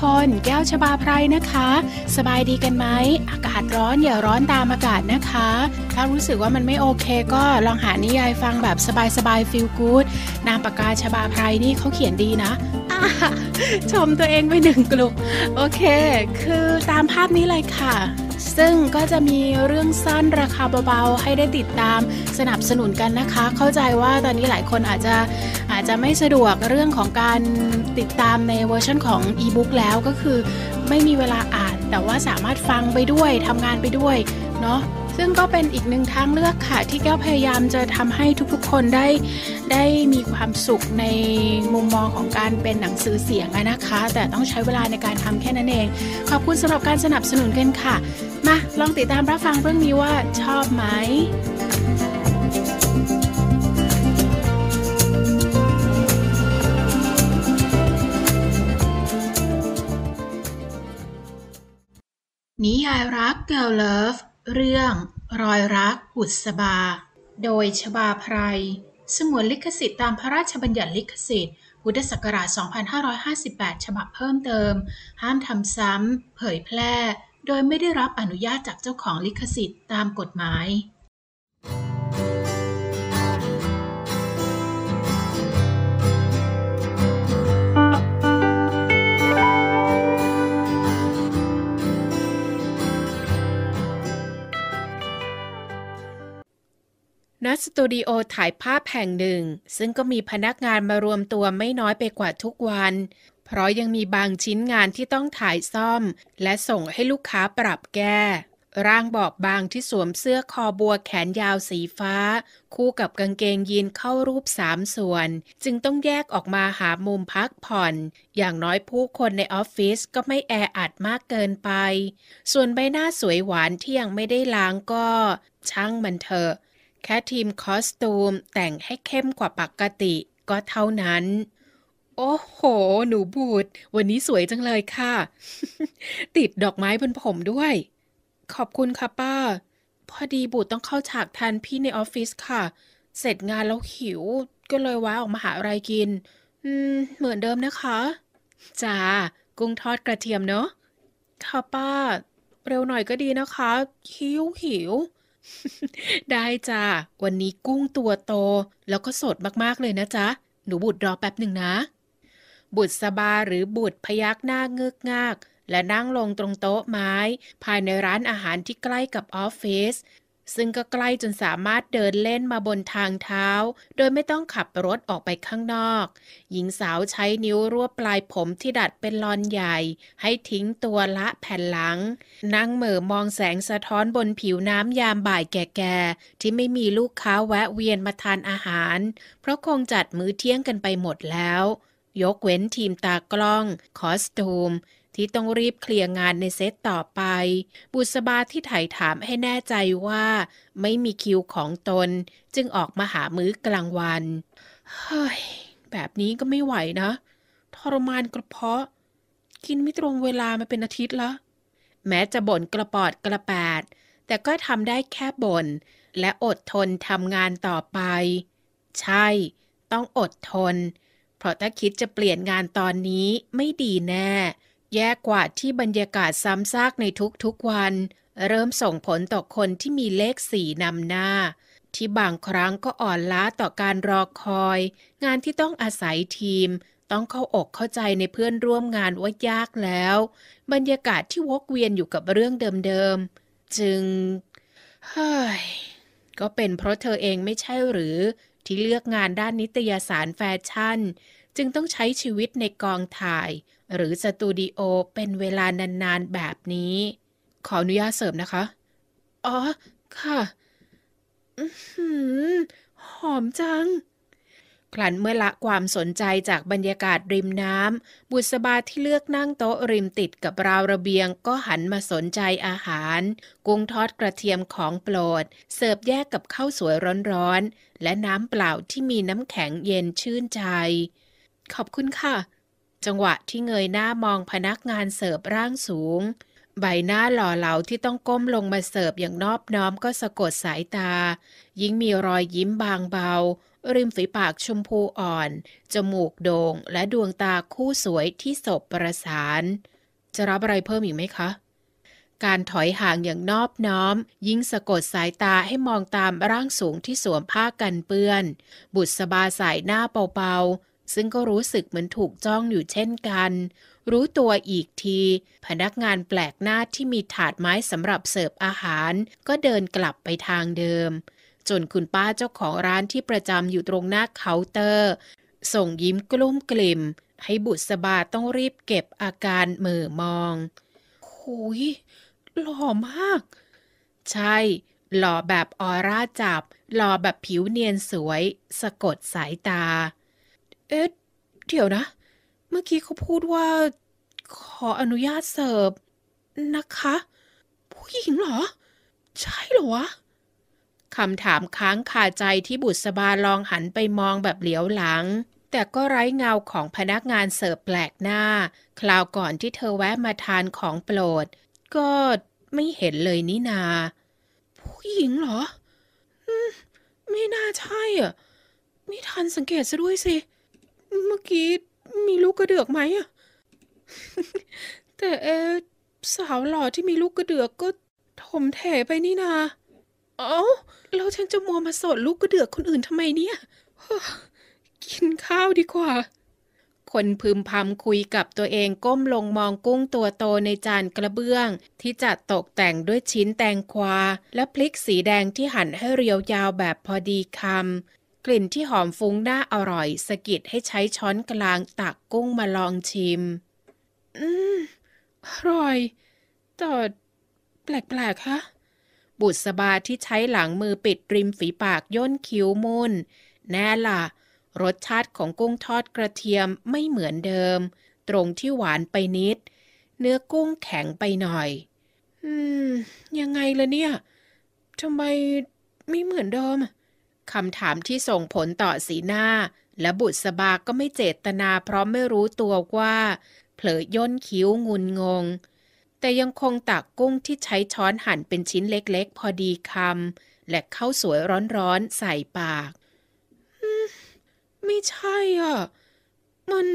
คนแก้วชบาไพรนะคะ สบายดีกันไหม อากาศร้อนอย่าร้อนตามอากาศนะคะ ถ้ารู้สึกว่ามันไม่โอเคก็ลองหานิยายฟังแบบสบายๆฟิลกู๊ด นามปากกาชบาไพรนี่เขาเขียนดีนะ ชมตัวเองไปหนึ่งกลุ่มโอเค คือตามภาพนี้เลยค่ะ ซึ่งก็จะมีเรื่องสั้นราคาเบาๆ ให้ได้ติดตามสนับสนุนกันนะคะ เข้าใจว่าตอนนี้หลายคนอาจจะอาจจะไม่สะดวกเรื่องของการติดตามในเวอร์ชันของอีบุ๊กแล้วก็คือไม่มีเวลาอ่านแต่ว่าสามารถฟังไปด้วยทำงานไปด้วยเนาะซึ่งก็เป็นอีกหนึ่งทางเลือกค่ะ ที่แก้วพยายามจะทำให้ทุกๆคนได้ได้มีความสุขในมุมมองของการเป็นหนังสือเสียงนะคะ แต่ต้องใช้เวลาในการทำแค่นั้นเอง ขอบคุณสำหรับการสนับสนุนกันค่ะ มาลองติดตามรับฟังเรื่องนี้ว่าชอบไหมนิยายรักเกิลเลิฟเรื่องรอยรักบุษบา โดยชบาไพรสมวนลิขสิทธิ์ตามพระราชบัญญัติลิขสิทธิ์ พุทธศักราช 2558 ฉบับเพิ่มเติม ห้ามทำซ้ำเผยแพร่ โดยไม่ได้รับอนุญาตจากเจ้าของลิขสิทธิ์ตามกฎหมายณสตูดิโอถ่ายภาพแห่งหนึ่ง ซึ่งก็มีพนักงานมารวมตัวไม่น้อยไปกว่าทุกวัน เพราะยังมีบางชิ้นงานที่ต้องถ่ายซ่อม และส่งให้ลูกค้าปรับแก้ ร่างบอบบางที่สวมเสื้อคอบัวแขนยาวสีฟ้า คู่กับกางเกงยีนเข้ารูปสามส่วน จึงต้องแยกออกมาหามุมพักผ่อน อย่างน้อยผู้คนในออฟฟิศก็ไม่แออัดมากเกินไปส่วนใบหน้าสวยหวานที่ยังไม่ได้ล้างก็ ช่างมันเถอะแค่ทีมคอสตูม แต่งให้เข้มกว่าปกติ ก็เท่านั้น โอ้โห หนูบูดวันนี้สวยจังเลยค่ะ ติดดอกไม้บนผมด้วย ขอบคุณค่ะป้า พอดีบูดต้องเข้าฉากทันพี่ในออฟฟิศค่ะ เสร็จงานแล้วหิว ก็เลยว้าออกมาหาอะไรกิน อืม เหมือนเดิมนะคะ จ้า กุ้งทอดกระเทียมเนาะ ค่ะป้า เร็วหน่อยก็ดีนะคะหิวหิวได้จ้า วันนี้กุ้งตัวโตแล้วก็สดมากๆเลยนะจ๊ะ หนูบุตรรอแป๊บหนึ่งนะ บุตรสบาหรือบุตรพยักหน้าเงือกงากและนั่งลงตรงโต๊ะไม้ ภายในร้านอาหารที่ใกล้กับออฟฟิศซึ่งก็ใกล้จนสามารถเดินเล่นมาบนทางเท้า โดยไม่ต้องขับรถออกไปข้างนอก หญิงสาวใช้นิ้วรวบปลายผมที่ดัดเป็นลอนใหญ่ ให้ทิ้งตัวละแผ่นหลัง นั่งเหม่อมองแสงสะท้อนบนผิวน้ำยามบ่ายแก่ๆ ที่ไม่มีลูกค้าแวะเวียนมาทานอาหาร เพราะคงจัดมื้อเที่ยงกันไปหมดแล้ว ยกเว้นทีมตากล้องคอสตูมที่ต้องรีบเคลียร์งานในเซตต่อไป บุษบาที่ไถ่าถามให้แน่ใจว่า ไม่มีคิวของตน จึงออกมาหามื้อกลางวันเฮ้ย แบบนี้ก็ไม่ไหวนะ ทรมานกระเพาะ กินไม่ตรงเวลามาเป็นอาทิตย์ละ แม้จะบ่นกระปอดกระแปด แต่ก็ทำได้แค่บน่นและอดทนทำงานต่อไป ใช่ ต้องอดทน เพราะถ้าคิดจะเปลี่ยนงานตอนนี้ไม่ดีแน่แย่กว่าที่บรรยากาศซ้ำซากในทุก ๆ วัน เริ่มส่งผลต่อคนที่มีเลขสี่นำหน้า ที่บางครั้งก็อ่อนล้าต่อการรอคอย งานที่ต้องอาศัยทีม ต้องเข้าอกเข้าใจในเพื่อนร่วมงานว่ายากแล้ว บรรยากาศที่วกเวียนอยู่กับเรื่องเดิม ๆ จึงเฮ้ยก็เป็นเพราะเธอเองไม่ใช่หรือ ที่เลือกงานด้านนิตยสารแฟชั่น จึงต้องใช้ชีวิตในกองถ่ายหรือสตูดิโอเป็นเวลานาน ๆ แบบนี้ ขออนุญาตเสริมนะคะ อ๋อค่ะหอมจังครั้นเมื่อละความสนใจจากบรรยากาศริมน้ำบุษบาที่เลือกนั่งโต๊ะริมติดกับราวระเบียง ก็หันมาสนใจอาหาร กุ้งทอดกระเทียมของโปรด เสิร์ฟแยกกับข้าวสวยร้อนๆและน้ำเปล่าที่มีน้ำแข็งเย็นชื่นใจ ขอบคุณค่ะจังหวะที่เงยหน้ามองพนักงานเสิร์ฟร่างสูง ใบหน้าหล่อเหลาที่ต้องก้มลงมาเสิร์ฟอย่างนอบน้อมก็สะกดสายตา ยิ่งมีรอยยิ้มบางเบา ริมฝีปากชมพูอ่อน จมูกโดง่งและดวงตาคู่สวยที่สบประสาน จะรับอะไรเพิ่มอีกไหมคะ การถอยห่างอย่างนอบน้อม ยิ่งสะกดสายตาให้มองตามร่างสูงที่สวมผ้ากันเปื้อน บุตรสบาสายหน้าเบาๆซึ่งก็รู้สึกเหมือนถูกจ้องอยู่เช่นกัน รู้ตัวอีกที พนักงานแปลกหน้าที่มีถาดไม้สำหรับเสิร์ฟอาหาร ก็เดินกลับไปทางเดิม จนคุณป้าเจ้าของร้านที่ประจำอยู่ตรงหน้าเคาน์เตอร์ ส่งยิ้มกลุ้มกลิ่มให้บุษบาต้องรีบเก็บอาการเหม่อมองหุยหล่อมาก ใช่หล่อแบบออร่าจับ หล่อแบบผิวเนียนสวย สะกดสายตาเอ๊ะ เดี๋ยวนะ เมื่อกี้เขาพูดว่า ขออนุญาตเสิร์ฟ นะคะ ผู้หญิงเหรอ ใช่เหรอวะคำถามค้างคาใจที่บุษบาลองหันไปมองแบบเหลียวหลัง แต่ก็ไร้เงาของพนักงานเสิร์ฟแปลกหน้า คราวก่อนที่เธอแวะมาทานของโปรด ก็ไม่เห็นเลยนี่นา ผู้หญิงเหรอไม่น่าใช่อ่ะไม่ทันสังเกตซะด้วยสิเมื่อกี้มีลูกกระเดือกไหมอะแต่เอสาวหล่อที่มีลูกกระเดือกก็ถมแถไปนี่นาเอ้าแล้วฉันจะมัวมาสอดลูกกระเดือกคนอื่นทำไมเนี่ยกินข้าวดีกว่า คนพึมพำคุยกับตัวเองก้มลงมองกุ้งตัวโตในจานกระเบื้อง ที่จัดตกแต่งด้วยชิ้นแตงควาและพลิกสีแดงที่หั่นให้เรียวยาวแบบพอดีคำกลิ่นที่หอมฟุ้งน่าอร่อยสะกิดให้ใช้ช้อนกลางตักกุ้งมาลองชิม อืมอร่อย แต่ แปลกๆ ฮะ บุตรสบาที่ใช้หลังมือปิด ริมฝีปาก ย่นคิ้วมุนแน่ล่ะ รสชาติของกุ้งทอดกระเทียมไม่เหมือนเดิม ตรงที่หวานไปนิด เนื้อกุ้งแข็งไปหน่อย อืม ยังไงล่ะเนี่ยทำไมไม่เหมือนเดิมคำถามที่ส่งผลต่อสีหน้า และบุตรสบาก็ไม่เจตนาเพราะไม่รู้ตัวว่าเผลอย่นคิ้วงุนงง แต่ยังคงตักกุ้งที่ใช้ช้อนหั่นเป็นชิ้นเล็กๆ พอดีคำและเข้าสวยร้อนๆ ใส่ปากไม่ใช่อ่ะ มัน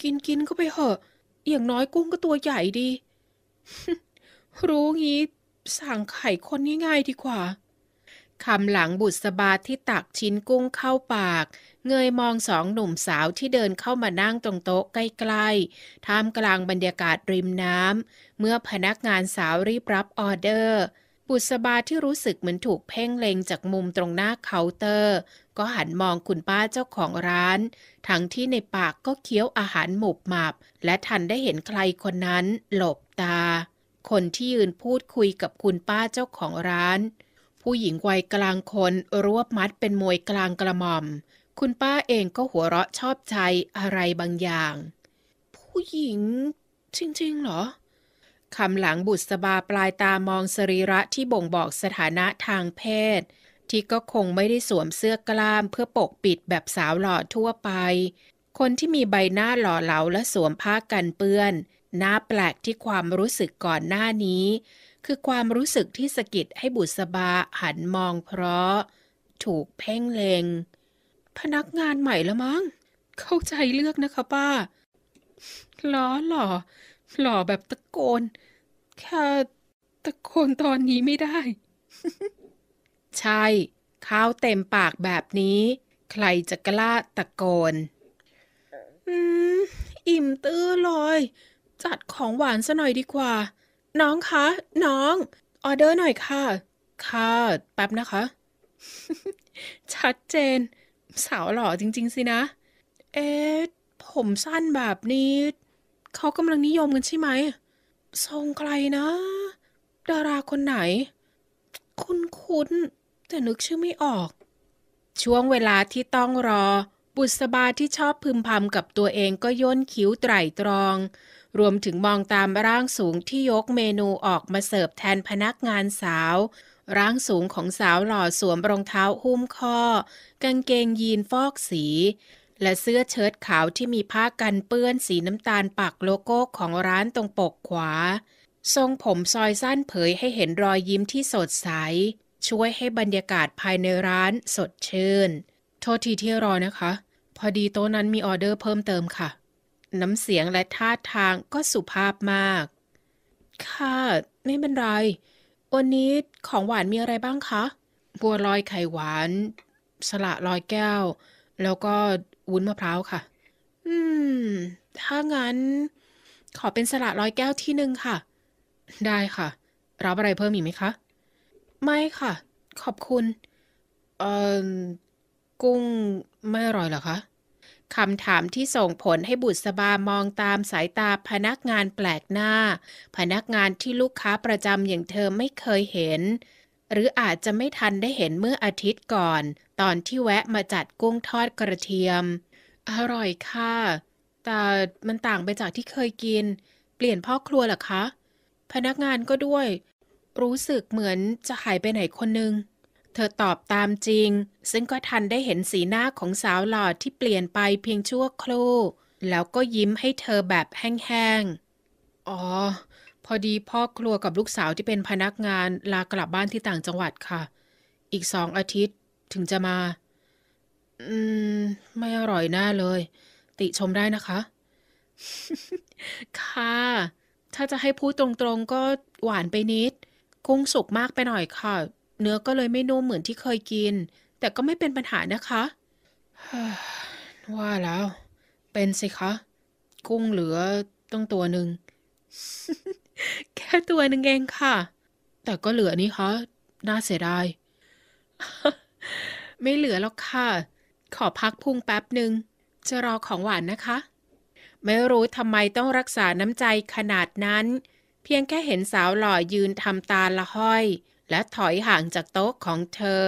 กินกินก็ไปเหอะ อย่างน้อยกุ้งก็ตัวใหญ่ดีรู้งี้สั่งไข่คนง่ายๆ ดีกว่าคำหลังบุษบาที่ตักชิ้นกุ้งเข้าปาก เงยมองสองหนุ่มสาวที่เดินเข้ามานั่งตรงโต๊ะใกล้ๆท่ามกลางบรรยากาศริมน้ำเมื่อพนักงานสาวรีบรับออเดอร์ บุษบาที่รู้สึกเหมือนถูกเพ่งเล็งจากมุมตรงหน้าเคาน์เตอร์ ก็หันมองคุณป้าเจ้าของร้าน ทั้งที่ในปากก็เคี้ยวอาหารหมุบหมับและทันได้เห็นใครคนนั้นหลบตา คนที่ยืนพูดคุยกับคุณป้าเจ้าของร้านผู้หญิงวัยกลางคนรวบมัดเป็นมวยกลางกระหม่อม คุณป้าเองก็หัวเราะชอบใจอะไรบางอย่าง ผู้หญิงจริงๆเหรอ คำหลังบุษบาปลายตามองสรีระที่บ่งบอกสถานะทางเพศ ที่ก็คงไม่ได้สวมเสื้อกล้ามเพื่อปกปิดแบบสาวหล่อทั่วไป คนที่มีใบหน้าหล่อเหลาและสวมผ้ากันเปื้อน หน้าแปลกที่ความรู้สึกก่อนหน้านี้คือความรู้สึกที่สะกิดให้บุษบาหันมองเพราะ ถูกเพ่งเลงพนักงานใหม่ละมั้ง เข้าใจเลือกนะคะป้าหล่อหล่อหล่อแบบตะโกน แค่ตะโกนตอนนี้ไม่ได้ ใช่ ข้าวเต็มปากแบบนี้ ใครจะกล้าตะโกน อืม อิ่มตื้อเลย จัดของหวานซะหน่อยดีกว่าน้องคะน้อง ออเดอร์หน่อยค่ะ ค่ะ แป๊บนะคะ ชัดเจน สาวหล่อจริง ๆ สินะ เอ๊ะผมสั้นแบบนี้ เขากำลังนิยมกันใช่ไหม ทรงใครนะ ดาราคนไหน คุ้นคุ้นแต่นึกชื่อไม่ออก ช่วงเวลาที่ต้องรอ บุษบาที่ชอบพึมพำกับตัวเองก็ย่นคิ้วไตร่ตรองรวมถึงมองตามร่างสูงที่ยกเมนูออกมาเสิร์ฟแทนพนักงานสาวร่างสูงของสาวหล่อสวมรองเท้าหุ้มข้อกางเกงยีนฟอกสี และเสื้อเชิ้ตขาวที่มีผ้ากันเปื้อนสีน้ำตาลปักโลโก้ของร้านตรงปกขวา ทรงผมซอยสั้นเผยให้เห็นรอยยิ้มที่สดใส ช่วยให้บรรยากาศภายในร้านสดชื่น โทษทีที่รอนะคะ พอดีโต๊ะนั้นมีออเดอร์เพิ่มเติมค่ะน้ำเสียงและท่าทางก็สุภาพมาก ค่ะ ไม่เป็นไร วันนี้ของหวานมีอะไรบ้างคะ บัวลอยไข่หวาน สละลอยแก้ว แล้วก็ วุ้นมะพร้าวค่ะ อืม ถ้างั้นขอเป็นสละลอยแก้วที่หนึ่งค่ะ ได้ค่ะ รับอะไรเพิ่มอีกไหมคะ ไม่ค่ะ ขอบคุณ เอ่อ กุ้งไม่อร่อยเหรอคะคำถามที่ส่งผลให้บุษบามองตามสายตาพนักงานแปลกหน้า พนักงานที่ลูกค้าประจำอย่างเธอไม่เคยเห็น หรืออาจจะไม่ทันได้เห็นเมื่ออาทิตย์ก่อน ตอนที่แวะมาจัดกุ้งทอดกระเทียม อร่อยค่ะ แต่มันต่างไปจากที่เคยกิน เปลี่ยนพ่อครัวหรอคะ พนักงานก็ด้วย รู้สึกเหมือนจะหายไปไหนคนนึงเธอตอบตามจริง ซึ่งก็ทันได้เห็นสีหน้าของสาวหล่อที่เปลี่ยนไปเพียงชั่วครู่ แล้วก็ยิ้มให้เธอแบบแห้งๆ อ๋อ พอดีพ่อครัวกับลูกสาวที่เป็นพนักงานลากลับบ้านที่ต่างจังหวัดค่ะ อีกสองอาทิตย์ถึงจะมา อืม ไม่อร่อยหน้าเลย ติชมได้นะคะ ค่ะ ถ้าจะให้พูดตรงๆก็หวานไปนิดกุ้งสุกมากไปหน่อยค่ะเนื้อก็เลยไม่นุ่มเหมือนที่เคยกิน แต่ก็ไม่เป็นปัญหานะคะ ว่าแล้ว เป็นสิคะ กุ้งเหลือต้องตัวหนึ่งแค่ตัวหนึ่งเองค่ะ แต่ก็เหลือนี่คะน่าเสียดายไม่เหลือแล้วค่ะขอพักพุงแป๊บหนึ่งจะรอของหวานนะคะ ไม่รู้ทำไมต้องรักษาน้ำใจขนาดนั้น เพียงแค่เห็นสาวหล่อยืนทำตาละห้อยและถอยห่างจากโต๊ะของเธอ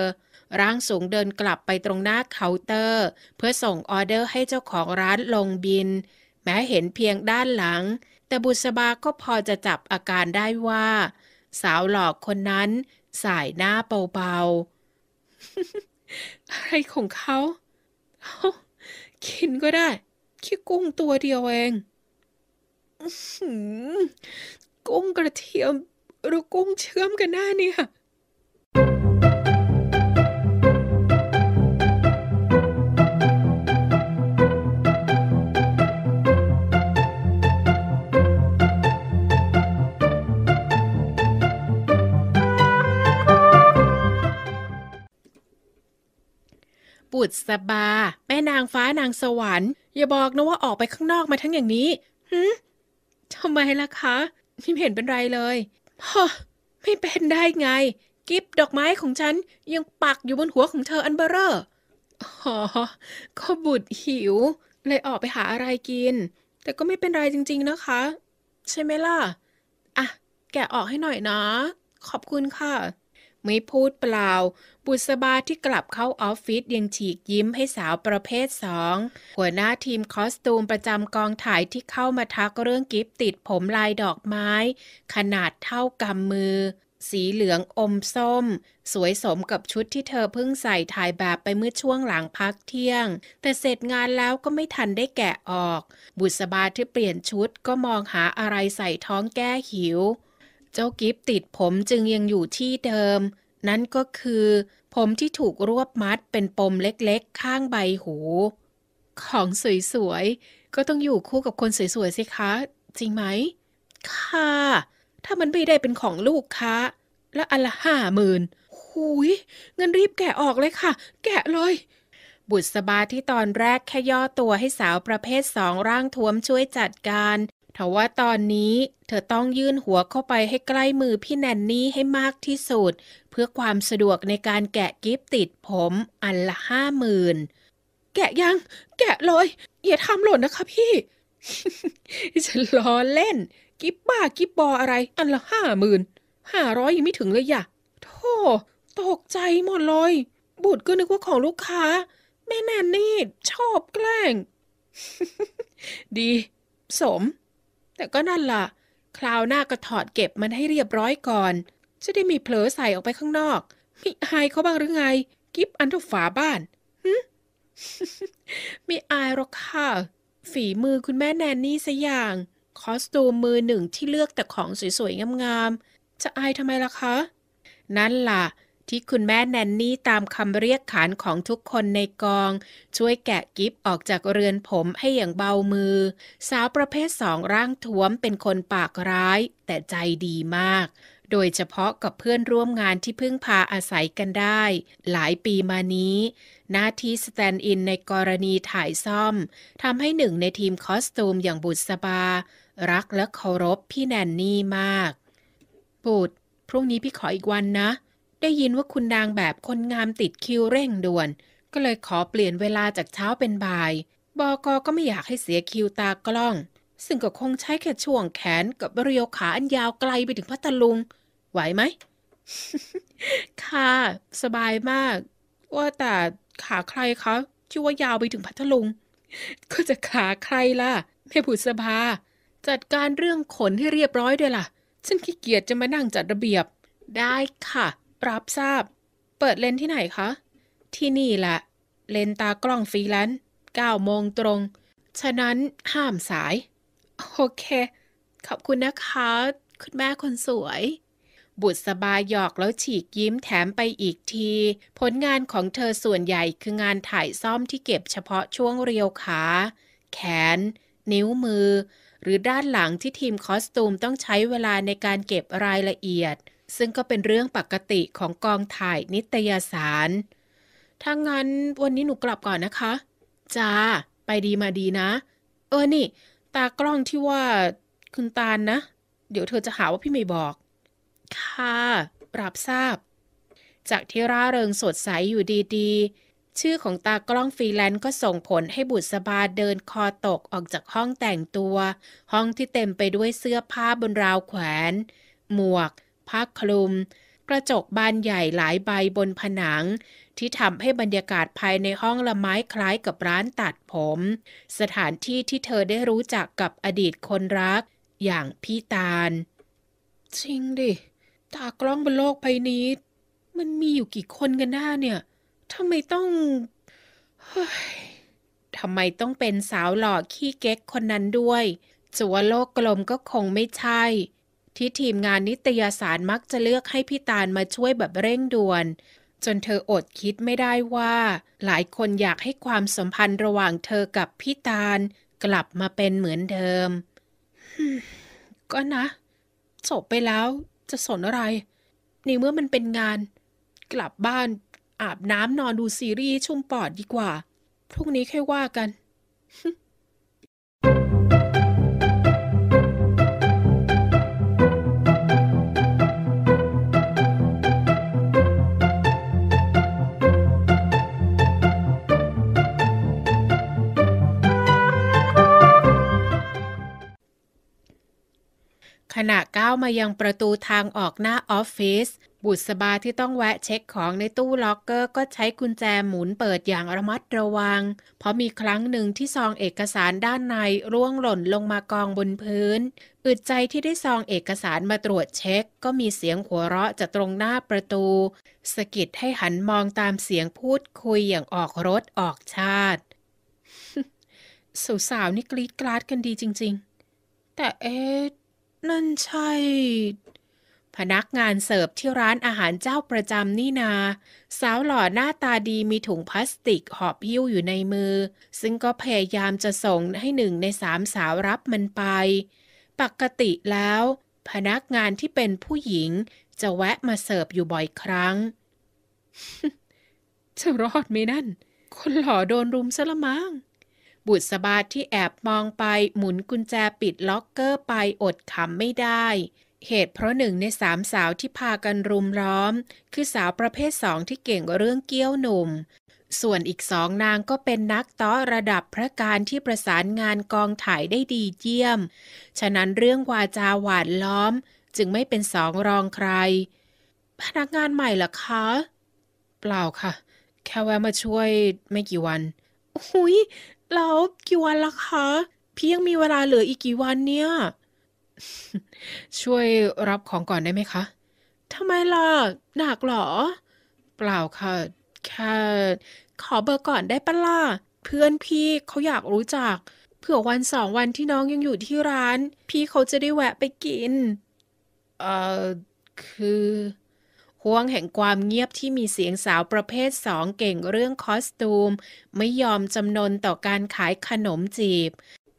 ร่างสูงเดินกลับไปตรงหน้าเคาน์เตอร์ เพื่อส่งออเดอร์ให้เจ้าของร้านลงบิน แม้เห็นเพียงด้านหลัง แต่บุษบา ก็พอจะจับอาการได้ว่า สาวหลอกคนนั้น สายหน้าเบาๆ อะไรของเขากินก็ได้ขี้กุ้งตัวเดียวเองกุ้งกระเทียมรูกกุ้งเชื่อมกันหน้เนี่ย ปุดสบา แม่นางฟ้านางสวรรค์ อย่าบอกนะว่าออกไปข้างนอกมาทั้งอย่างนี้หืมทำไมล่ะคะ ไม่เห็นเป็นไรเลยฮะไม่เป็นได้ไง กิฟดอกไม้ของฉันยังปักอยู่บนหัวของเธออันเบอร์เรอร์อก็บุตรหิว เลยออกไปหาอะไรกิน แต่ก็ไม่เป็นไรจริงๆนะคะ ใช่ไหมล่ะ อ่ะ แกะออกให้หน่อยนะ ขอบคุณค่ะ ไม่พูดเปล่าบุษบาที่กลับเข้าออฟฟิศยังฉีกยิ้มให้สาวประเภทสองหัวหน้าทีมคอสตูมประจำกองถ่ายที่เข้ามาทักเรื่องกิฟติดผมลายดอกไม้ ขนาดเท่ากำมือ สีเหลืองอมส้ม สวยสมกับชุดที่เธอเพิ่งใส่ถ่ายแบบไปเมื่อช่วงหลังพักเที่ยง แต่เสร็จงานแล้วก็ไม่ทันได้แกะออก บุษบาที่เปลี่ยนชุดก็มองหาอะไรใส่ท้องแก้หิวเจ้ากิฟติดผมจึงยังอยู่ที่เดิมนั่นก็คือ ผมที่ถูกรวบมัดเป็นปมเล็กๆ ข้างใบหู ของสวย ๆ ก็ต้องอยู่คู่กับคนสวย ๆ สิคะ จริงไหม ค่ะ ถ้ามันไม่ได้เป็นของลูกค้าแล้วอันละห้าหมื่นหุยเงินรีบแกะออกเลยค่ะ แกะเลย บุตสบาที่ตอนแรกแค่ย่อตัวให้สาวประเภทสองร่างท้วมช่วยจัดการแต่ว่าตอนนี้เธอต้องยื่นหัวเข้าไปให้ใกล้มือพี่แนนนี่ให้มากที่สุดพื่อความสะดวกในการแกะกิฟติดผมอันละห้าหมื่นแกะยังแกะเลยอย่าทำหล่นนะคะพี่ฉันล้อเล่น กิฟบ้ากิฟบออะไรอันละห้าหมื่นห้าร้อยยังไม่ถึงเลยอย่ะโธ่ตกใจหมดเลยบุตรก็นึกว่าของลูกค้าแม่แนนนี่ชอบแกล้ง ดี สม แต่ก็นั่นล่ะ คราวหน้าก็ถอดเก็บมันให้เรียบร้อยก่อนจะได้มีเผลอใส่ออกไปข้างนอก มีอายเขาบ้างหรือไง กิฟอันทุกฝาบ้านฮึไม่อายหรอกค่ะฝีมือคุณแม่แนนนี่สอย่าง คอสตูมมือหนึ่งที่เลือกแต่ของสวยๆงามๆ จะอายทำไมล่ะคะ นั่นล่ะ ที่คุณแม่แนนนี่ตามคำเรียกขานของทุกคนในกอง ช่วยแกะกิฟออกจากเรือนผมให้อย่างเบามือ สาวประเภทสองร่างท้วมเป็นคนปากร้าย แต่ใจดีมากโดยเฉพาะกับเพื่อนร่วมงานที่พึ่งพาอาศัยกันได้ หลายปีมานี้ หน้าที่สแตนด์อินในกรณีถ่ายซ่อมทำให้หนึ่งในทีมคอสตูมอย่างบุตรสบา รักและเคารพพี่แนนนี่มากบุตรพรุ่งนี้พี่ขออีกวันนะ ได้ยินว่าคุณนางแบบคนงามติดคิวเร่งด่วน ก็เลยขอเปลี่ยนเวลาจากเช้าเป็นบ่าย บอกอก็ไม่อยากให้เสียคิวตากล้อง ซึ่งก็คงใช้แค่ช่วงแขนกับเรียวขาอันยาวไกลไปถึงพัทลุงไหวไหม ค่ะ สบายมาก ว่าแต่ขาใครคะ ชื่อว่ายาวไปถึงพัทลุง ก็จะขาใครล่ะแม่ผุสภา จัดการเรื่องขนให้เรียบร้อยด้วยล่ะ ฉันขี้เกียจจะมานั่งจัดระเบียบ ได้ค่ะ รับทราบ เปิดเลนที่ไหนคะ ที่นี่แหละเลนตากล้องฟรีแลนซ์9โมงตรง ฉะนั้นห้ามสาย โอเค ขอบคุณนะคะ คุณแม่คนสวยบุตรสบายหยอกแล้วฉีกยิ้มแถมไปอีกที ผลงานของเธอส่วนใหญ่คืองานถ่ายซ่อมที่เก็บเฉพาะช่วงเรียวขาแขน นิ้วมือ หรือด้านหลังที่ทีมคอสตูมต้องใช้เวลาในการเก็บรายละเอียด ซึ่งก็เป็นเรื่องปกติของกองถ่ายนิตยสาร ถ้างั้นวันนี้หนูกลับก่อนนะคะ จ้า ไปดีมาดีนะ เออนี่ ตากล้องที่ว่าคุณตาลนะ เดี๋ยวเธอจะหาว่าพี่ไม่บอกค่ะรับทราบ จากที่ร่าเริงสดใสอยู่ดี ๆ ชื่อของตากล้องฟรีแลนซ์ก็ส่งผลให้บุตรสบาเดินคอตกออกจากห้องแต่งตัว ห้องที่เต็มไปด้วยเสื้อผ้าบนราวแขวน หมวก ผ้าคลุม กระจกบานใหญ่หลายใบบนผนัง ที่ทำให้บรรยากาศภายในห้องละไม้คล้ายกับร้านตัดผม สถานที่ที่เธอได้รู้จักกับอดีตคนรักอย่างพี่ตาลจริงดิตากล้องบนโลกใบนี้ มันมีอยู่กี่คนกันหน้าเนี่ย ทำไมต้อง ทำไมต้องเป็นสาวหล่อขี้เก๊กคนนั้นด้วย จัวโลกกลมก็คงไม่ใช่ ที่ทีมงานนิตยสารมักจะเลือกให้พี่ตาลมาช่วยแบบเร่งด่วน จนเธออดคิดไม่ได้ว่า หลายคนอยากให้ความสัมพันธ์ระหว่างเธอกับพี่ตาลกลับมาเป็นเหมือนเดิม ก็นะจบไปแล้วจะสนอะไร ในเมื่อมันเป็นงาน กลับบ้าน อาบน้ำนอนดูซีรีส์ชุ่มปอดดีกว่า พรุ่งนี้ค่อยว่ากัน Thank you. ขณะก้าวมายังประตูทางออกหน้า ออฟฟิศบุษบาที่ต้องแวะเช็คของในตู้ ล็อกเกอร์ ก็ใช้กุญแจหมุนเปิดอย่างระมัดระวัง เพราะมี ครั้งหนึ่งที่ ซอง เอกสารด้านในร่วงหล่นลงมากอง บน พื้นอึดใจที่ได้ ซองเอกสารมาตรวจเช็ค ก็มีเสียงหัวเราะจากตรงหน้าประตูสกิดให้หันมองตามเสียงพูดคุยอย่างออกรถออกชาติสาวๆนี่กรี๊ดกราดกันดีจริงๆ แต่เอ๊ะนั่นใช่ พนักงานเสิร์ฟที่ร้านอาหารเจ้าประจำนี่นา สาวหล่อหน้าตาดีมีถุงพลาสติกหอบหิ้วอยู่ในมือ ซึ่งก็พยายามจะส่งให้หนึ่งในสามสาวรับมันไป ปกติแล้ว พนักงานที่เป็นผู้หญิงจะแวะมาเสิร์ฟอยู่บ่อยครั้ง จะรอดไหมนั่น คนหล่อโดนรุมซะละมั้งบุตรสบาที่แอบมองไปหมุนกุญแจปิดล็อกเกอร์ไปอดขำไม่ได้ เหตุเพราะหนึ่งในสามสาวที่พากันรุมล้อม คือสาวประเภทสองที่เก่งเรื่องเกี้ยวหนุ่ม ส่วนอีกสองนางก็เป็นนักต้อระดับพระการที่ประสานงานกองถ่ายได้ดีเยี่ยม ฉะนั้นเรื่องวาจาหวานล้อม จึงไม่เป็นสองรองใคร พนักงานใหม่เหรอคะ เปล่าค่ะ แค่แวะมาช่วยไม่กี่วัน อุ้ยแล้วกี่วันละคะ พี่ยังมีเวลาเหลืออีกกี่วันเนี่ย ช่วยรับของก่อนได้ไหมคะทำไมล่ะ หนักเหรอ เปล่าค่ะ แค่ขอเบอร์ก่อนได้ปะล่ะเพื่อนพี่เขาอยากรู้จักเผื่อวันสองวันที่น้องยังอยู่ที่ร้าน พี่เขาจะได้แวะไปกิน เอ่อคือวงแห่งความเงียบที่มีเสียงสาวประเภทสองเก่งเรื่องคอสตูม ไม่ยอมจำนนต่อการขายขนมจีบ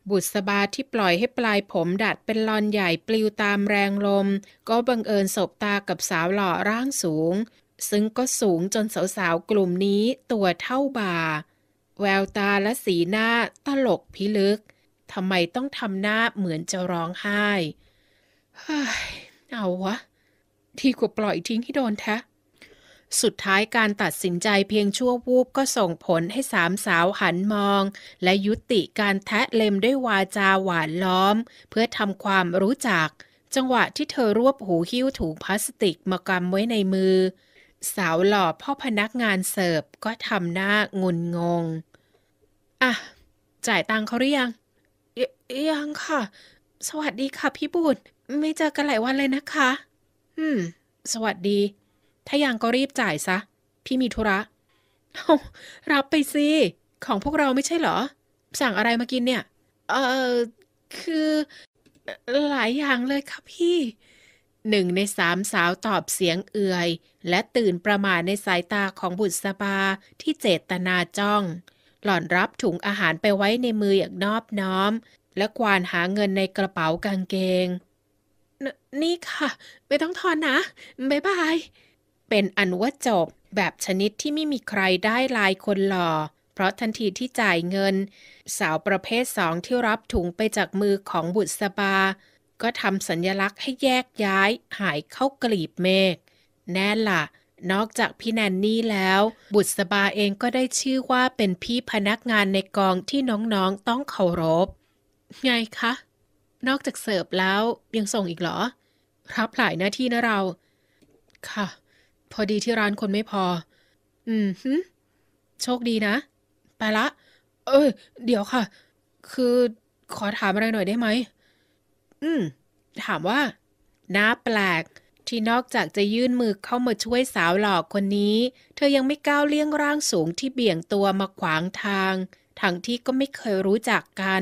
บุษบาที่ปล่อยให้ปลายผมดัดเป็นลอนใหญ่ปลิวตามแรงลม ก็บังเอิญสบตากับสาวหล่อร่างสูง ซึ่งก็สูงจนสาวๆ กลุ่มนี้ตัวเท่าบ่า แววตาและสีหน้าตลกพิลึกทำไมต้องทำหน้าเหมือนจะร้องไห้เฮ้ยเอาวะดีกว่าปล่อยทิ้งให้โดนแทะ สุดท้ายการตัดสินใจเพียงชั่ววูบก็ส่งผลให้สามสาวหันมอง และยุติการแทะเล็มด้วยวาจาหวานล้อม เพื่อทำความรู้จัก จังหวะที่เธอรวบหูหิ้วถุงพลาสติกมากำไว้ในมือ สาวหล่อพ่อพนักงานเสิร์ฟก็ทำหน้างุนงง อ่ะ จ่ายตังเขาหรือยังยังค่ะ สวัสดีค่ะพี่บุญไม่เจอกันหลายวันเลยนะคะอืม สวัสดี ถ้ายังก็รีบจ่ายซะ พี่มีธุระ รับไปสิ ของพวกเราไม่ใช่เหรอ สั่งอะไรมากินเนี่ย เออคือ หลายอย่างเลยค่ะพี่ หนึ่งในสามสาวตอบเสียงเอื่อย และตื่นประมาทในสายตาของบุษบาที่เจตนาจ้อง หล่อนรับถุงอาหารไปไว้ในมืออย่างนอบน้อม และกวานหาเงินในกระเป๋ากางเกงนนี่ค่ะไม่ต้องทอนนะบ๊ายบาย เป็นอันว่าจบ แบบชนิดที่ไม่มีใครได้ลายคนหล่อเพราะทันทีที่จ่ายเงิน สาวประเภทสองที่รับถุงไปจากมือของบุตรสบา ก็ทำสัญญลักษณ์ให้แยกย้าย หายเข้ากลีบเมฆแน่ละ่ะ นอกจากพี่แนนนี่แล้ว บุตรสบาเองก็ได้ชื่อว่าเป็นพี่พนักงานในกองที่น้องๆต้องเคารพไงคะนอกจากเสิร์ฟแล้วยังส่งอีกเหรอ รับหลายหน้าที่นะเรา ค่ะ พอดีที่ร้านคนไม่พอ อืมฮึโชคดีนะ ไปละ เอ้ย เดี๋ยวค่ะ คือขอถามอะไรหน่อยได้ไหมอืม ถามว่าน่าแปลก ที่นอกจากจะยื่นมือเข้ามาช่วยสาวหลอกคนนี้ เธอยังไม่ก้าวเลี่ยงร่างสูงที่เบี่ยงตัวมาขวางทางทั้งที่ก็ไม่เคยรู้จักกัน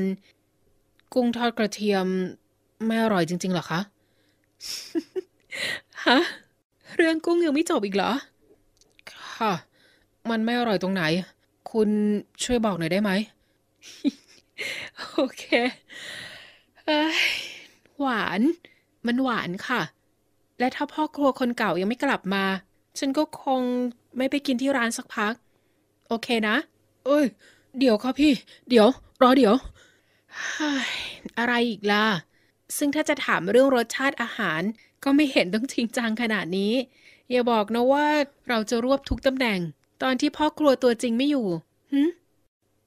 กุ้งทอดกระเทียมไม่อร่อยจริงๆหรอคะฮะเรื่องกุ้งยังไม่จบอีกเหรอ ค่ะ มันไม่อร่อยตรงไหน คุณช่วยบอกหน่อยได้ไหมโอเคหวาน มันหวานค่ะ และถ้าพ่อครัวคนเก่ายังไม่กลับมา ฉันก็คงไม่ไปกินที่ร้านสักพัก โอเคนะเอ้ย เดี๋ยวค่ะพี่ เดี๋ยว รอเดี๋ยวอะไรอีกล่ะ ซึ่งถ้าจะถามเรื่องรสชาติอาหารก็ไม่เห็นต้องจริงจังขนาดนี้ อย่าบอกนะว่าเราจะรวบทุกตำแหน่ง ตอนที่พ่อครัวตัวจริงไม่อยู่หึ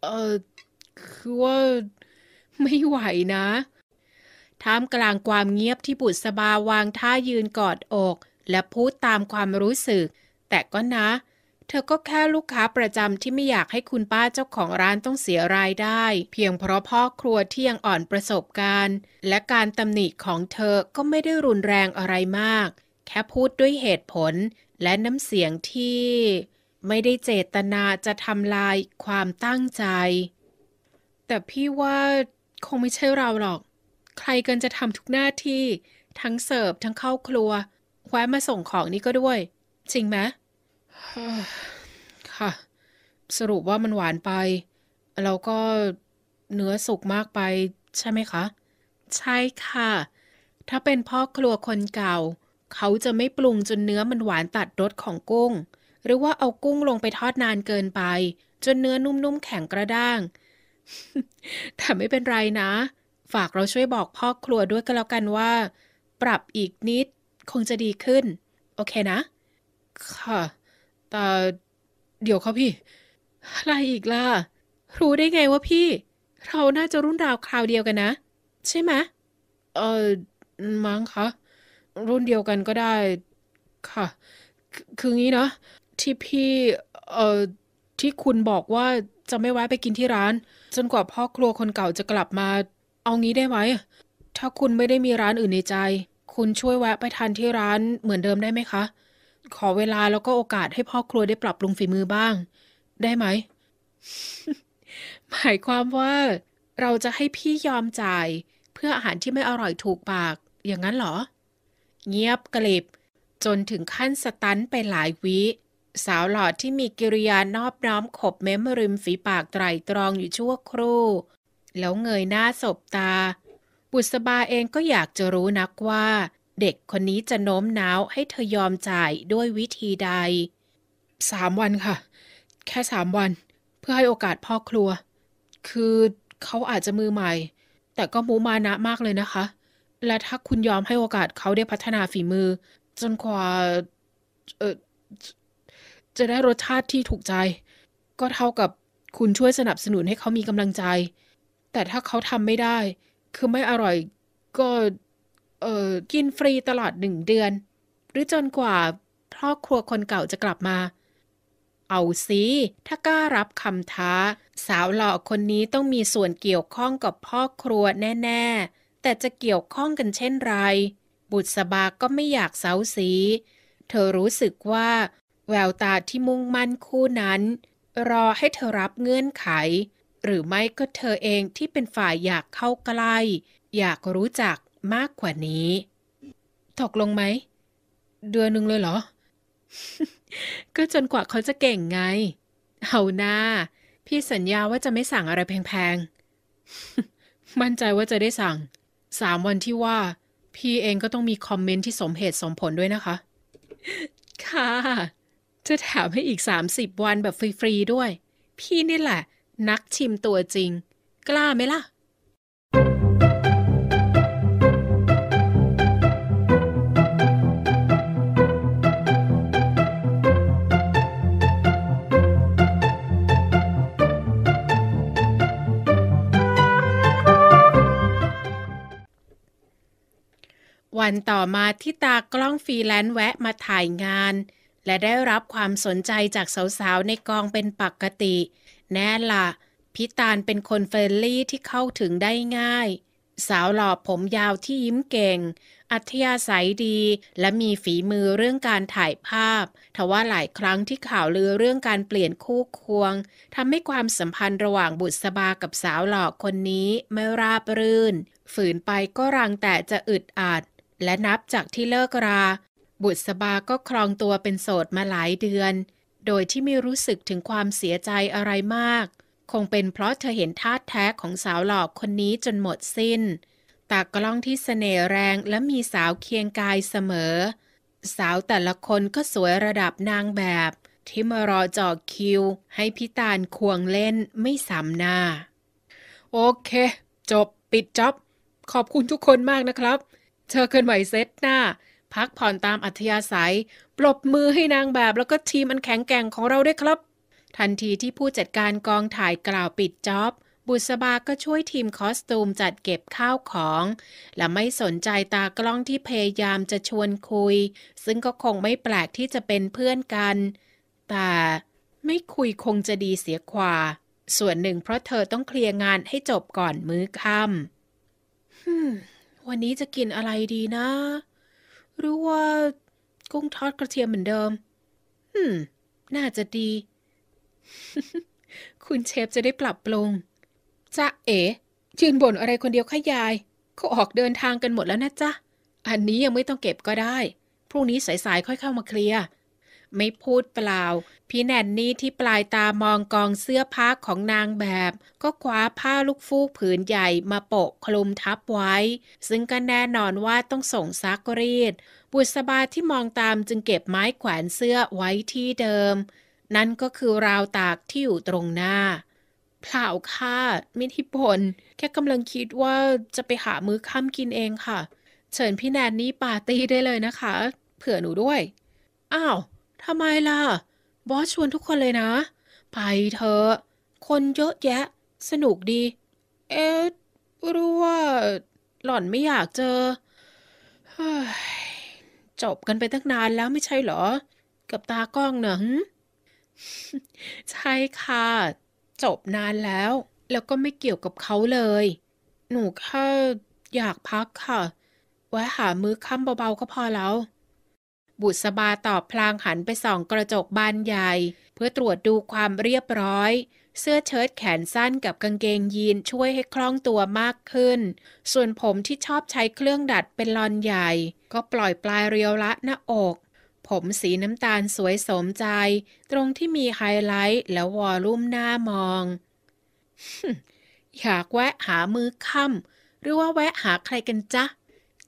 เออคือว่าไม่ไหวนะท่ามกลางความเงียบที่บุสบาวางท่ายืนกอดอก และพูดตามความรู้สึก แต่ก็นะเธอก็แค่ลูกค้าประจำที่ไม่อยากให้คุณป้าเจ้าของร้านต้องเสียรายได้ เพียงเพราะพ่อครัวที่ยังอ่อนประสบการณ์ และการตำหนิของเธอก็ไม่ได้รุนแรงอะไรมาก แค่พูดด้วยเหตุผลและน้ำเสียงที่ ไม่ได้เจตนาจะทำลายความตั้งใจ แต่พี่ว่าคงไม่ใช่เราหรอก ใครกันจะทำทุกหน้าที่ ทั้งเสิร์ฟทั้งเข้าครัวแวะมาส่งของนี่ก็ด้วยจริงไหมค่ะสรุปว่ามันหวานไป แล้วก็เนื้อสุกมากไป ใช่ไหมคะ ใช่ค่ะ ถ้าเป็นพ่อครัวคนเก่า เขาจะไม่ปรุงจนเนื้อมันหวานตัดรสของกุ้ง หรือว่าเอากุ้งลงไปทอดนานเกินไป จนเนื้อนุ่มๆ แข็งกระด้างแต่ไม่เป็นไรนะ ฝากเราช่วยบอกพ่อครัวด้วยก็แล้วกันว่า ปรับอีกนิดคงจะดีขึ้น โอเคนะ ค่ะต่เดี๋ยวเขาพี่ อะไรอีกล่ะ รู้ได้ไงว่าพี่ เราน่าจะรุ่นราวคราวเดียวกันนะ ใช่ไหมเออมั้งคะรุ่นเดียวกันก็ได้ค่ะ คืองี้นะที่พี่เออที่คุณบอกว่าจะไม่แวะไปกินที่ร้าน จนกว่าพ่อครัวคนเก่าจะกลับมาเอางี้ได้ไหมถ้าคุณไม่ได้มีร้านอื่นในใจ คุณช่วยแวะไปทานที่ร้านเหมือนเดิมได้ไหมคะขอเวลาแล้วก็โอกาสให้พ่อครัวได้ปรับปรุงฝีมือบ้าง ได้ไหม หมายความว่า เราจะให้พี่ยอมจ่าย เพื่ออาหารที่ไม่อร่อยถูกปาก อย่างนั้นเหรอ เงียบกลิบจนถึงขั้นสตันไปหลายวิ สาวหลอดที่มีกิริยานอบน้อมขบเม้มริมฝีปากไตรตรองอยู่ชั่วครู่ แล้วเงยหน้าสบตา บุษบาเองก็อยากจะรู้นักว่าเด็กคนนี้จะโน้มน้าวให้เธอยอมจ่ายด้วยวิธีใดสามวันค่ะ แค่สามวัน เพื่อให้โอกาสพ่อครัว คือเขาอาจจะมือใหม่ แต่ก็มูมานะมากเลยนะคะ และถ้าคุณยอมให้โอกาสเขาได้พัฒนาฝีมือ จนกว่า เออจะได้รสชาติที่ถูกใจ ก็เท่ากับคุณช่วยสนับสนุนให้เขามีกำลังใจ แต่ถ้าเขาทำไม่ได้ คือไม่อร่อยก็เออกินฟรีตลอดหนึ่งเดือน หรือจนกว่าครอบครัวคนเก่าจะกลับมา เอาสิถ้ากล้ารับคำท้า สาวหล่อคนนี้ต้องมีส่วนเกี่ยวข้องกับพ่อครัวแน่ๆ แต่จะเกี่ยวข้องกันเช่นไร บุตรสบาก็ไม่อยากเซาสีเธอรู้สึกว่า แววตาที่มุ่งมั่นคู่นั้น รอให้เธอรับเงื่อนไข หรือไม่ก็เธอเองที่เป็นฝ่ายอยากเข้าใกล้อยากรู้จักมากกว่านี้ ถกลงไหม เดือนหนึ่งเลยเหรอ ก็จนกว่าเขาจะเก่งไงเฮาหน้า พี่สัญญาว่าจะไม่สั่งอะไรแพงๆ มั่นใจว่าจะได้สั่ง สามวันที่ว่า พี่เองก็ต้องมีคอมเมนต์ที่สมเหตุสมผลด้วยนะคะ ค่ะ จะถามให้อีกสามสิบวันแบบฟรีๆด้วย พี่นี่แหละ นักชิมตัวจริง กล้าไหมล่ะวันต่อมาที่ตากล้องฟรีแลนซ์แวะมาถ่ายงาน และได้รับความสนใจจากสาวๆในกองเป็นปกติ แน่ละพิตาลเป็นคนเฟรนลี่ที่เข้าถึงได้ง่าย สาวหล่อผมยาวที่ยิ้มเก่ง อัธยาศัยดี และมีฝีมือเรื่องการถ่ายภาพทว่าหลายครั้งที่ข่าวลือเรื่องการเปลี่ยนคู่ควงทำให้ความสัมพันธ์ระหว่างบุตรสบา กับสาวหล่อคนนี้ไม่ราบรื่น ฝืนไปก็รังแต่จะอึดอัดและนับจากที่เลิกรา บุตรสบาก็ครองตัวเป็นโสดมาหลายเดือน โดยที่ไม่รู้สึกถึงความเสียใจอะไรมาก คงเป็นเพราะเธอเห็นท่าแท้ของสาวหลอกคนนี้จนหมดสิน้น ตากล้องที่สเสน่ห์แรงและมีสาวเคียงกายเสมอ สาวแต่ละคนก็สวยระดับนางแบบ ที่มารอจอกคิวให้พิตาลควงเล่นไม่สำหน้าโอเค จบปิดจ็อบ ขอบคุณทุกคนมากนะครับเธอเคลื่อนไหวเซตหน้า พักผ่อนตามอัธยาศัยปรบมือให้นางแบบแล้วก็ทีมอันแข็งแกร่งของเราด้วยครับ ทันทีที่ผู้จัดการกองถ่ายกล่าวปิดจ็อบ บุษบาก็ช่วยทีมคอสตูมจัดเก็บข้าวของ และไม่สนใจตากล้องที่พยายามจะชวนคุย ซึ่งก็คงไม่แปลกที่จะเป็นเพื่อนกัน แต่ ไม่คุยคงจะดีเสียกว่า ส่วนหนึ่ง เพราะเธอต้องเคลียร์งานให้จบก่อนมื้อค่ำวันนี้จะกินอะไรดีนะ หรือว่ากุ้งทอดกระเทียมเหมือนเดิมอืม น่าจะดี คุณเชฟจะได้ปรับปรุงจ้าเอ๋ยืนบ่นอะไรคนเดียวคะยาย เขาออกเดินทางกันหมดแล้วนะจ๊ะ อันนี้ยังไม่ต้องเก็บก็ได้ พรุ่งนี้สายๆค่อยเข้ามาเคลียร์ไม่พูดเปล่า พี่แนนนี่ที่ปลายตามองกองเสื้อผ้าของนางแบบ ก็คว้าผ้าลูกฟูกผืนใหญ่มาโปะคลุมทับไว้ ซึ่งก็แน่นอนว่าต้องส่งซักรีด บุษบาที่มองตามจึงเก็บไม้แขวนเสื้อไว้ที่เดิม นั่นก็คือราวตากที่อยู่ตรงหน้า เปล่าค่ะ มิทิพลแค่กำลังคิดว่าจะไปหามือค่ำกินเองค่ะ เชิญพี่แนนนี่ปาร์ตี้ได้เลยนะคะ เผื่อหนูด้วย อ้าวทำไมล่ะบอสชวนทุกคนเลยนะ ไปเถอะคนเยอะแยะ สนุกดี เอ๊ะรู้ว่า หล่อนไม่อยากเจอจบกันไปตั้งนานแล้วไม่ใช่เหรอ กับตากล้องเนะใช่ค่ะ จบนานแล้ว แล้วก็ไม่เกี่ยวกับเขาเลย หนูแค่อยากพักค่ะ ไว้หามื้อค่ำเบาๆก็พอแล้วบุษบาตอบพลางหันไปส่องกระจกบานใหญ่ เพื่อตรวจดูความเรียบร้อย เสื้อเชิ้ตแขนสั้นกับกางเกงยีนช่วยให้คล่องตัวมากขึ้น ส่วนผมที่ชอบใช้เครื่องดัดเป็นลอนใหญ่ ก็ปล่อยปลายเรียวละหน้าอก ผมสีน้ำตาลสวยสมใจ ตรงที่มีไฮไลท์และวอลลุ่มหน้ามองอยากแวะหามือค่ำหรือว่าแวะหาใครกันจ๊ะ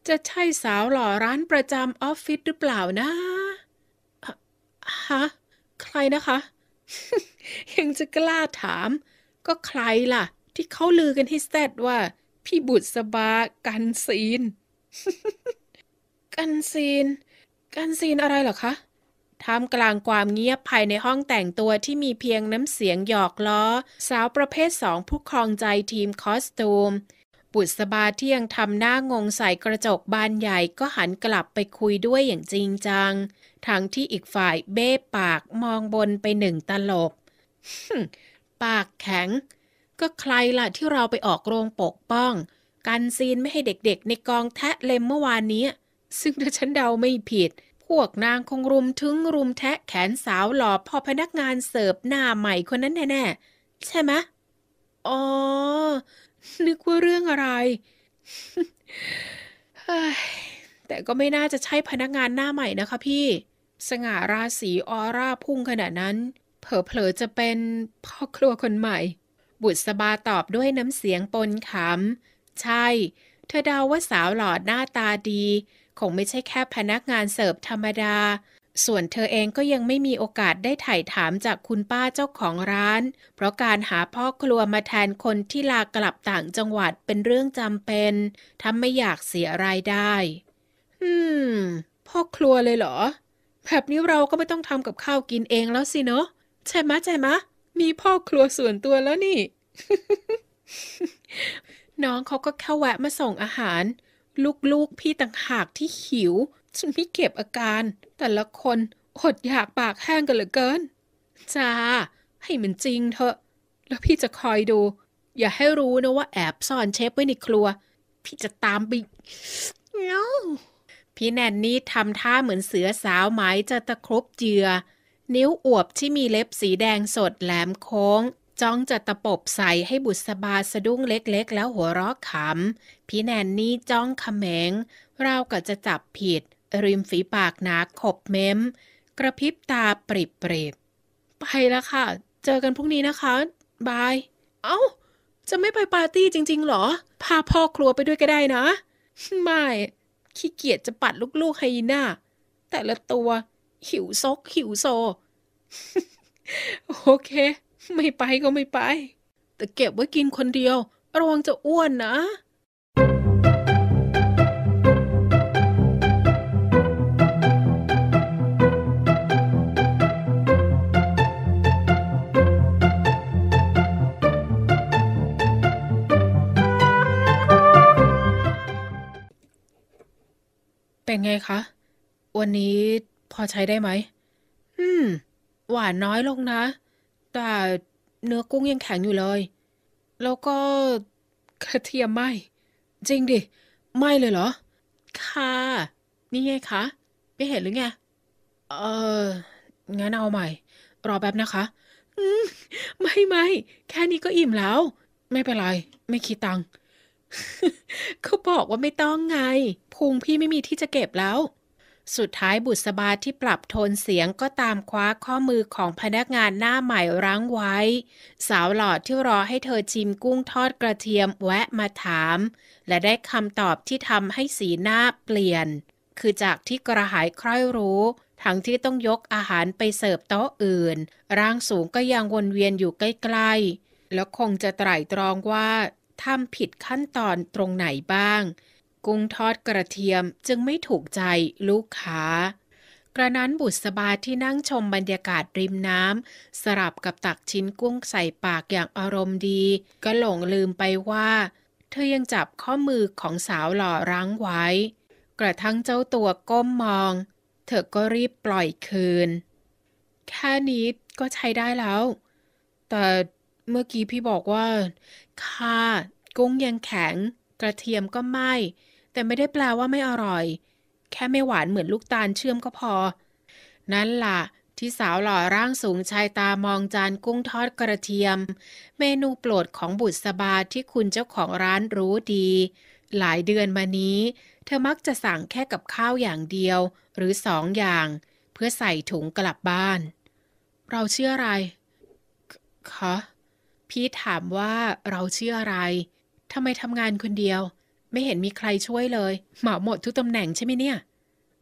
จะใช่สาวหล่อร้านประจำออฟฟิศหรือเปล่านะฮะใครนะคะ ยังจะกล้าถาม ก็ใครล่ะ ที่เขาลือกันที่แซดว่าพี่บุตรสบากันซีน กันซีน กันซีนอะไรหรอคะท่ามกลางความเงียบภายในห้องแต่งตัวที่มีเพียงน้ำเสียงหยอกล้อ สาวประเภทสองผู้ครองใจทีมคอสตูมบุษบาที่ยังทำหน้างงใส่กระจกบานใหญ่ก็หันกลับไปคุยด้วยอย่างจริงจัง ทั้งที่อีกฝ่ายเบ้ปากมองบนไปหนึ่งตลบ ปากแข็ง ก็ใครล่ะที่เราไปออกโรงปกป้อง กันซีนไม่ให้เด็กๆ ในกองแทะเลมเมื่อวานนี้ ซึ่งถ้าฉันเดาไม่ผิด พวกนางคงรุมถึงรุมแทะแขนสาวหล่อพอพนักงานเสิร์ฟหน้าใหม่คนนั้นแน่ๆใช่ไหมอ๋อนึกว่าเรื่องอะไร แต่ก็ไม่น่าจะใช่พนักงานหน้าใหม่นะคะพี่ สง่าราศีออร่าพุ่งขนาดนั้น เผลอๆจะเป็นพ่อครัวคนใหม่ บุตรสบาตอบด้วยน้ำเสียงปนขำ ใช่ เธอเดาว่าสาวหลอดหน้าตาดี คงไม่ใช่แค่พนักงานเสิร์ฟธรรมดาส่วนเธอเองก็ยังไม่มีโอกาสได้ไถ่าถามจากคุณป้าเจ้าของร้าน เพราะการหาพ่อครัวมาแทนคนที่ลากลับต่างจังหวัดเป็นเรื่องจำเป็นทำไม่อยากเสียรายได้ อืม พ่อครัวเลยเหรอ แบบนี้เราก็ไม่ต้องทำกับข้าวกินเองแล้วสิเนาะใช่ไหมใช่ไหมมีพ่อครัวส่วนตัวแล้วนี่ น้องเขาก็แค่แวะมาส่งอาหาร ลูกๆพี่ต่างหากที่หิวฉันไม่เก็บอาการ แต่ละคนอดอยากปากแห้งกันเหลือเกิน จ้า ให้มันจริงเถอะ แล้วพี่จะคอยดู อย่าให้รู้นะว่าแอบซ่อนเชฟไว้ในครัว พี่จะตามไป no. พี่แนนนี่ทำท่าเหมือนเสือสาวหมายจะตะครบเจือ นิ้วอวบที่มีเล็บสีแดงสดแหลมโค้ง จ้องจะตะปบใส่ให้บุษบาสะดุ้งเล็กๆแล้วหัวเราะขำพี่แนนนี่จ้องขมงเรากับจะจับผิดริมฝีปากหนาขบเม้มกระพริบตาปริบปริบไปแล้วค่ะ เจอกันพรุ่งนี้นะคะ บาย เอา้า จะไม่ไปปาร์ตี้จริง ๆ หรอ พาพ่อครัวไปด้วยก็ได้นะ ไม่ ขี้เกียจจะปัดลูกๆไฮน่าแต่ละตัว หิวซก หิวโซ โอเค ไม่ไปก็ไม่ไป แต่เก็บไว้กินคนเดียวระวังจะอ้วนนะเป็นไงคะ วันนี้พอใช้ได้ไหม อืม หวานน้อยลงนะ แต่เนื้อกุ้งยังแข็งอยู่เลย แล้วก็กระเทียมไหมจริงดิ ไหมเลยเหรอ ค่ะ นี่ไงคะ ไม่เห็นหรือไง เออ งั้นเอาใหม่ รอแป๊บนะคะอืม ไม่ไม่แค่นี้ก็อิ่มแล้ว ไม่เป็นไร ไม่คิดตังค์เขาบอกว่าไม่ต้องไงพุงพี่ไม่มีที่จะเก็บแล้ว สุดท้ายบุษบาที่ปรับโทนเสียงก็ตามคว้าข้อมือของพนักงานหน้าใหม่รั้งไว้ สาวหล่อที่รอให้เธอชิมกุ้งทอดกระเทียมแวะมาถาม และได้คำตอบที่ทำให้สีหน้าเปลี่ยน คือจากที่กระหายคร่รู้ ทั้งที่ต้องยกอาหารไปเสิร์ฟโต๊ะอื่น ร่างสูงก็ยังวนเวียนอยู่ใกล้ ๆ แล้วคงจะไตร่ตรองว่าทำผิดขั้นตอนตรงไหนบ้าง กุ้งทอดกระเทียมจึงไม่ถูกใจลูกค้า กระนั้นบุษบาที่นั่งชมบรรยากาศริมน้ำสลับกับตักชิ้นกุ้งใส่ปากอย่างอารมณ์ดี ก็หลงลืมไปว่า เธอยังจับข้อมือของสาวหล่อรั้งไว้ กระทั่งเจ้าตัวก้มมอง เธอก็รีบปล่อยคืน แค่นี้ก็ใช้ได้แล้ว แต่เมื่อกี้พี่บอกว่าค่ะกุ้งยังแข็ง กระเทียมก็ไหมแต่ไม่ได้แปลว่าไม่อร่อย แค่ไม่หวานเหมือนลูกตาลเชื่อมก็พอ นั่นล่ะ ที่สาวหล่อร่างสูงชายตามองจานกุ้งทอดกระเทียม เมนูโปรดของบุตรสบาที่คุณเจ้าของร้านรู้ดี หลายเดือนมานี้ เธอมักจะสั่งแค่กับข้าวอย่างเดียว หรือสองอย่าง เพื่อใส่ถุงกลับบ้าน เราเชื่ออะไร คะพีทถามว่าเราเชื่ออะไร ทำไมทำงานคนเดียว ไม่เห็นมีใครช่วยเลยเหมาหมดทุกตำแหน่งใช่ไหมเนี่ย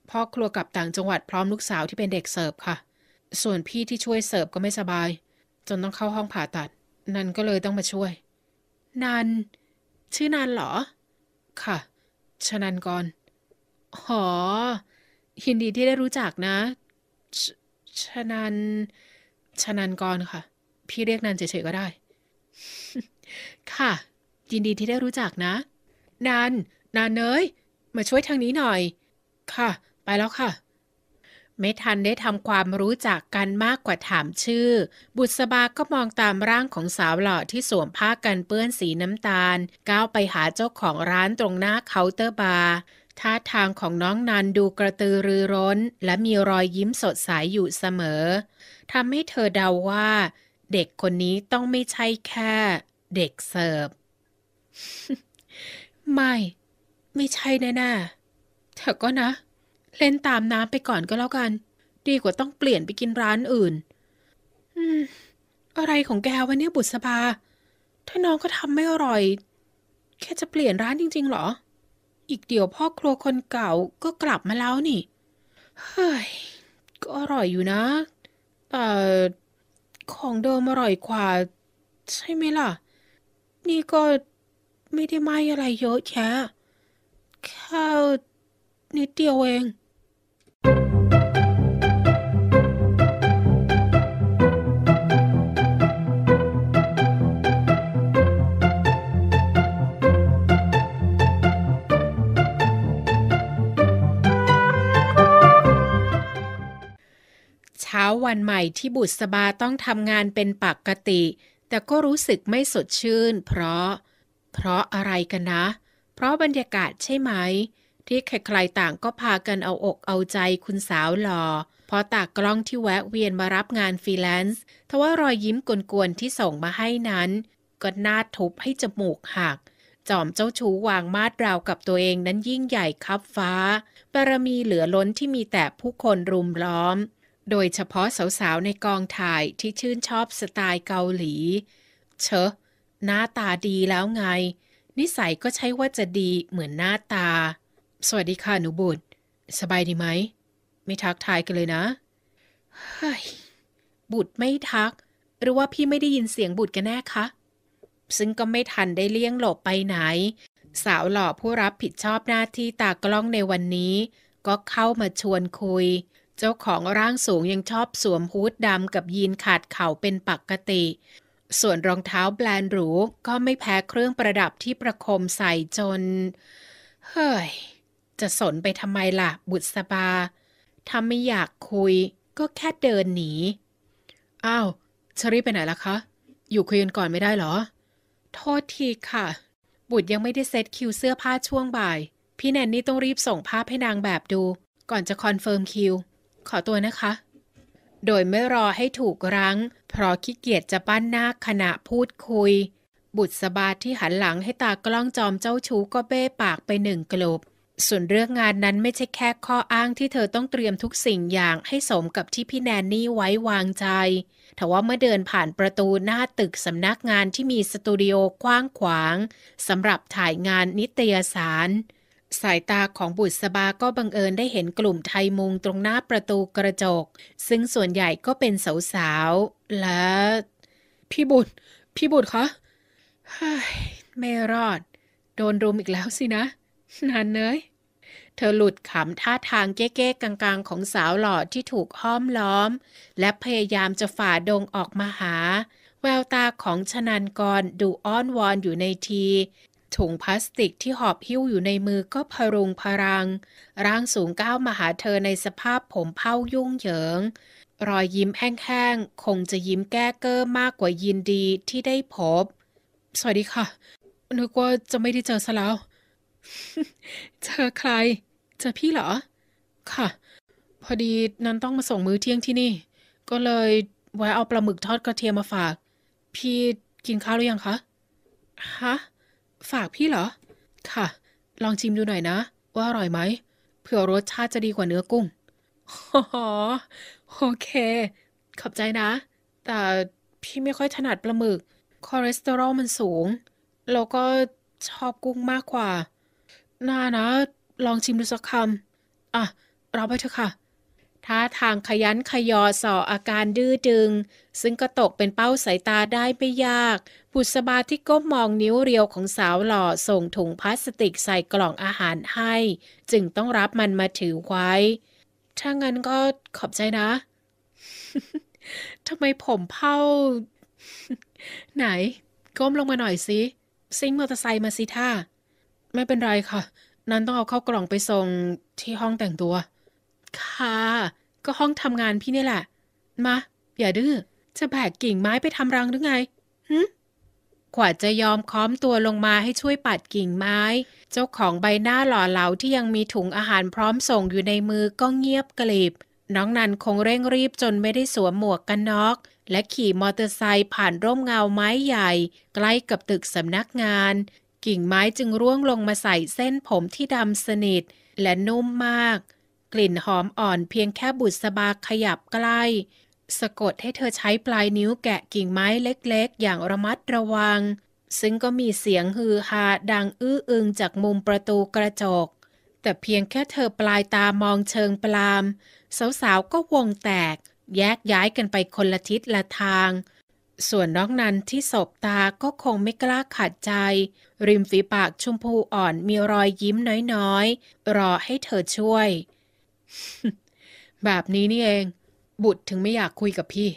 พ่อครัวกลับต่างจังหวัดพร้อมลูกสาวที่เป็นเด็กเสิร์ฟค่ะ ส่วนพี่ที่ช่วยเสิร์ฟก็ไม่สบาย จนต้องเข้าห้องผ่าตัด นันก็เลยต้องมาช่วย นัน ชื่อนันเหรอ ค่ะ ชนันกร หอยินดีที่ได้รู้จักนะชชนันชนันกรค่ะ พี่เรียกนันเฉยๆก็ได้ค่ะยินดีที่ได้รู้จักนะนานนานเนยมาช่วยทางนี้หน่อย ค่ะ ไปแล้วค่ะ ไม่ทันได้ทำความรู้จักกันมากกว่าถามชื่อ บุษบาก็มองตามร่างของสาวหล่อ ที่สวมผ้ากันเปื้อนสีน้ำตาล ก้าวไปหาเจ้าของร้านตรงหน้าเคาน์เตอร์บาร์ท่าทางของน้องนันดูกระตือรือร้น และมีรอยยิ้มสดใสยอยู่เสมอทำให้เธอเดาว่าเด็กคนนี้ต้องไม่ใช่แค่ เด็กเสิร์ฟไม่ ไม่ใช่แน่ๆเธอก็นะ เล่นตามน้ำไปก่อนก็แล้วกัน ดีกว่าต้องเปลี่ยนไปกินร้านอื่น อืมอะไรของแกวันนี้บุษบา ถ้าน้องก็ทำไม่อร่อย แค่จะเปลี่ยนร้านจริงๆหรอ อีกเดี๋ยวพ่อครัวคนเก่าก็กลับมาแล้วนี่ เฮ้ยก็อร่อยอยู่นะแต่ของเดิมอร่อยกว่า ใช่ไหมล่ะ นี่ก็ไม่ได้ไม่อะไรเยอะแยะข้าวนิดเดียวเองวันใหม่ที่บุษบาต้องทำงานเป็นปกติ แต่ก็รู้สึกไม่สดชื่นเพราะ เพราะอะไรกันนะ เพราะบรรยากาศใช่ไหม ที่ใครๆต่างก็พากันเอาอกเอาใจคุณสาวหลอพอตากล้องที่แวะ เวียนมารับงานฟรีแลนซ์ทว่ารอยยิ้มกวนๆที่ส่งมาให้นั้นก็น่าทุบให้จมูกหัก จอมเจ้าชู้วางมาดราวกับตัวเองนั้นยิ่งใหญ่ครับฟ้าบารมีเหลือล้นที่มีแต่ผู้คนรุมล้อมโดยเฉพาะสาว ๆ ในกองถ่ายที่ชื่นชอบสไตล์เกาหลี เชอะหน้าตาดีแล้วไง นิสัยก็ใช่ว่าจะดีเหมือนหน้าตา สวัสดีค่ะหนูบุตร สบายดีไหม ไม่ทักทายกันเลยนะเฮ้ยบุตรไม่ทัก หรือว่าพี่ไม่ได้ยินเสียงบุตรกันแน่คะ ซึ่งก็ไม่ทันได้เลี่ยงหลบไปไหน สาวหล่อผู้รับผิดชอบหน้าที่ตากล้องในวันนี้ ก็เข้ามาชวนคุยเจ้าของร่างสูงยังชอบสวมฮูดดำกับยีนขาดเข่าเป็นปกติ ส่วนรองเท้าแบรนด์หรูก็ไม่แพ้เครื่องประดับที่ประคมใส่จน เฮ้ย จะสนไปทำไมล่ะบุษบาถ้าไม่อยากคุยก็แค่เดินหนี อ้าวชรีไปไหนล่ะคะ อยู่คุยกันก่อนไม่ได้หรอ โทษทีค่ะ บุตรยังไม่ได้เซตคิวเสื้อผ้าช่วงบ่าย พี่แนนนี่ต้องรีบส่งภาพให้นางแบบดู ก่อนจะคอนเฟิร์มคิวขอตัวนะคะ โดยไม่รอให้ถูกรั้งเพราะขี้เกียจจะปั้นหน้าขณะพูดคุย บุตรสบาที่หันหลังให้ตากล้องจอมเจ้าชู้ก็เบ้ปากไปหนึ่งกลบส่วนเรื่องงานนั้นไม่ใช่แค่ข้ออ้างที่เธอต้องเตรียมทุกสิ่งอย่างให้สมกับที่พี่แนนนี่ไว้วางใจแต่ว่าเมื่อเดินผ่านประตูหน้าตึกสำนักงานที่มีสตูดิโอกว้างขวางสำหรับถ่ายงานนิตยสารสายตาของบุตรสบาก็บังเอิญได้เห็นกลุ่มไทยมุงตรงหน้าประตูกระจก ซึ่งส่วนใหญ่ก็เป็นสาวๆและ พี่บุตรพี่บุตรคะไม่รอด โดนรุมอีกแล้วสินะ นานเนยเธอหลุดขำท่าทางเก๊กๆกลาง ๆ ของสาวหล่อที่ถูกห้อมล้อม และพยายามจะฝ่าดงออกมาหา แววตาของชนันกรดูอ้อนวอนอยู่ในทีถุงพลาสติกที่หอบหิ้วอยู่ในมือก็พรุงพรัง ร่างสูงก้าวมาหาเธอในสภาพผมเผ้ายุ่งเหยิงรอยยิ้มแห้งๆคงจะยิ้มแก้เก้อมากกว่ายินดีที่ได้พบ สวัสดีค่ะนึกว่าจะไม่ได้เจอซะแล้วเจอใครเจอพี่เหรอ ค่ะ พอดีนั้นต้องมาส่งมื้อเที่ยงที่นี่ ก็เลยแวะเอาปลาหมึกทอดกระเทียมมาฝาก พี่กินข้าวหรือยังคะฮะฝากพี่เหรอ ค่ะ ลองชิมดูหน่อยนะ ว่าอร่อยไหมเผื่อรสชาติจะดีกว่าเนื้อกุ้งอ๋อโอเค ขอบใจนะ แต่พี่ไม่ค่อยถนัดปลาหมึก คอเลสเตอรอลมันสูงแล้วก็ชอบกุ้งมากกว่า น่านะ ลองชิมดูสักคำอ่ะรับไปเถอะค่ะท่าทางขยันขยอส่ออาการดื้อดึง ซึ่งก็ตกเป็นเป้าสายตาได้ไม่ยากบุษบาที่ก้มมองนิ้วเรียวของสาวหล่อ ส่งถุงพลาสติกใส่กล่องอาหารให้ จึงต้องรับมันมาถือไว้ ถ้างั้นก็ขอบใจนะ ทำไมผมเผ้าไหน ก้มลงมาหน่อยสิซิงมอเตอร์ไซค์มาสิท่า ไม่เป็นไรค่ะ นันต้องเอาเข้ากล่องไปส่งที่ห้องแต่งตัว ค่ะก็ห้องทำงานพี่นี่แหละ มา อย่าดื้อจะแบกกิ่งไม้ไปทำรังหรือไงหึขวัดจะยอมค้อมตัวลงมาให้ช่วยปัดกิ่งไม้ เจ้าของใบหน้าหล่อเหลาที่ยังมีถุงอาหารพร้อมส่งอยู่ในมือก็เงียบกลิบ น้องนันคงเร่งรีบจนไม่ได้สวมหมวกกันน็อก และขี่มอเตอร์ไซค์ผ่านร่มเงาไม้ใหญ่ใกล้กับตึกสำนักงาน กิ่งไม้จึงร่วงลงมาใส่เส้นผมที่ดำสนิทและนุ่มมาก กลิ่นหอมอ่อนเพียงแค่บุษบาขยับใกล้สะกดให้เธอใช้ปลายนิ้วแกะกิ่งไม้เล็ก ๆ อย่างระมัดระวัง ซึ่งก็มีเสียงฮือฮาดังอื้ออึงจากมุมประตูกระจก แต่เพียงแค่เธอปลายตามองเชิงปลามสาวๆก็วงแตก แยกย้ายกันไปคนละทิศละทาง ส่วนน้องนันที่ศบตาก็คงไม่กล้าขัดใจ ริมฝีปากชมพูอ่อนมีรอยยิ้มน้อย ๆ รอให้เธอช่วยแบบนี้นี่เองบุตรถึงไม่อยากคุยกับพี่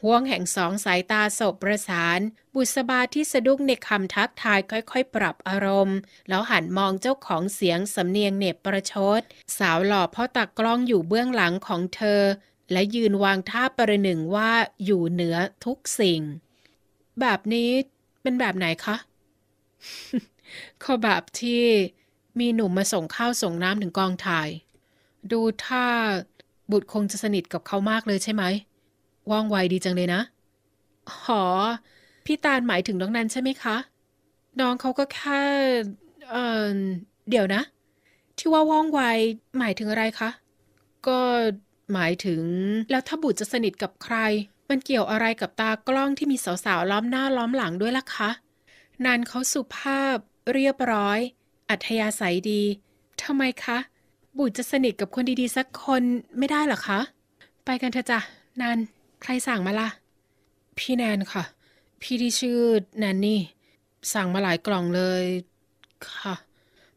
ห่วงแห่งสองสายตาสบประสาน บุษบาที่สะดุ้งในคำทักทายค่อยๆ ปรับอารมณ์ แล้วหันมองเจ้าของเสียงสำเนียงเน็บประชดสาวหล่อพ่อตักกล้องอยู่เบื้องหลังของเธอ และยืนวางท่าประหนึ่งว่าอยู่เหนือทุกสิ่ง แบบนี้เป็นแบบไหนคะขอแบบที่มีหนุ่มมาส่งข้าวส่งน้ำถึงกองถ่าย ดูท่าบุตรคงจะสนิทกับเขามากเลยใช่ไหม ว่องไวดีจังเลยนะ หอ พี่ตาลหมายถึงน้องนันใช่ไหมคะ น้องเขาก็แค่ เออเดี๋ยวนะ ที่ว่าว่องไวหมายถึงอะไรคะ ก็หมายถึงแล้วถ้าบุตรจะสนิทกับใคร มันเกี่ยวอะไรกับตากล้องที่มีสาวๆล้อมหน้าล้อมหลังด้วยล่ะคะนันเขาสุภาพเรียบร้อย อัธยาศัยดีทำไมคะบุตรจะสนิทกับคนดีๆสักคนไม่ได้หรอคะ ไปกันเถอะจ้ะนันใครสั่งมาละ่ะ พี่แนนค่ะ พี่ที่ชื่อนันนี่ สั่งมาหลายกล่องเลย ค่ะ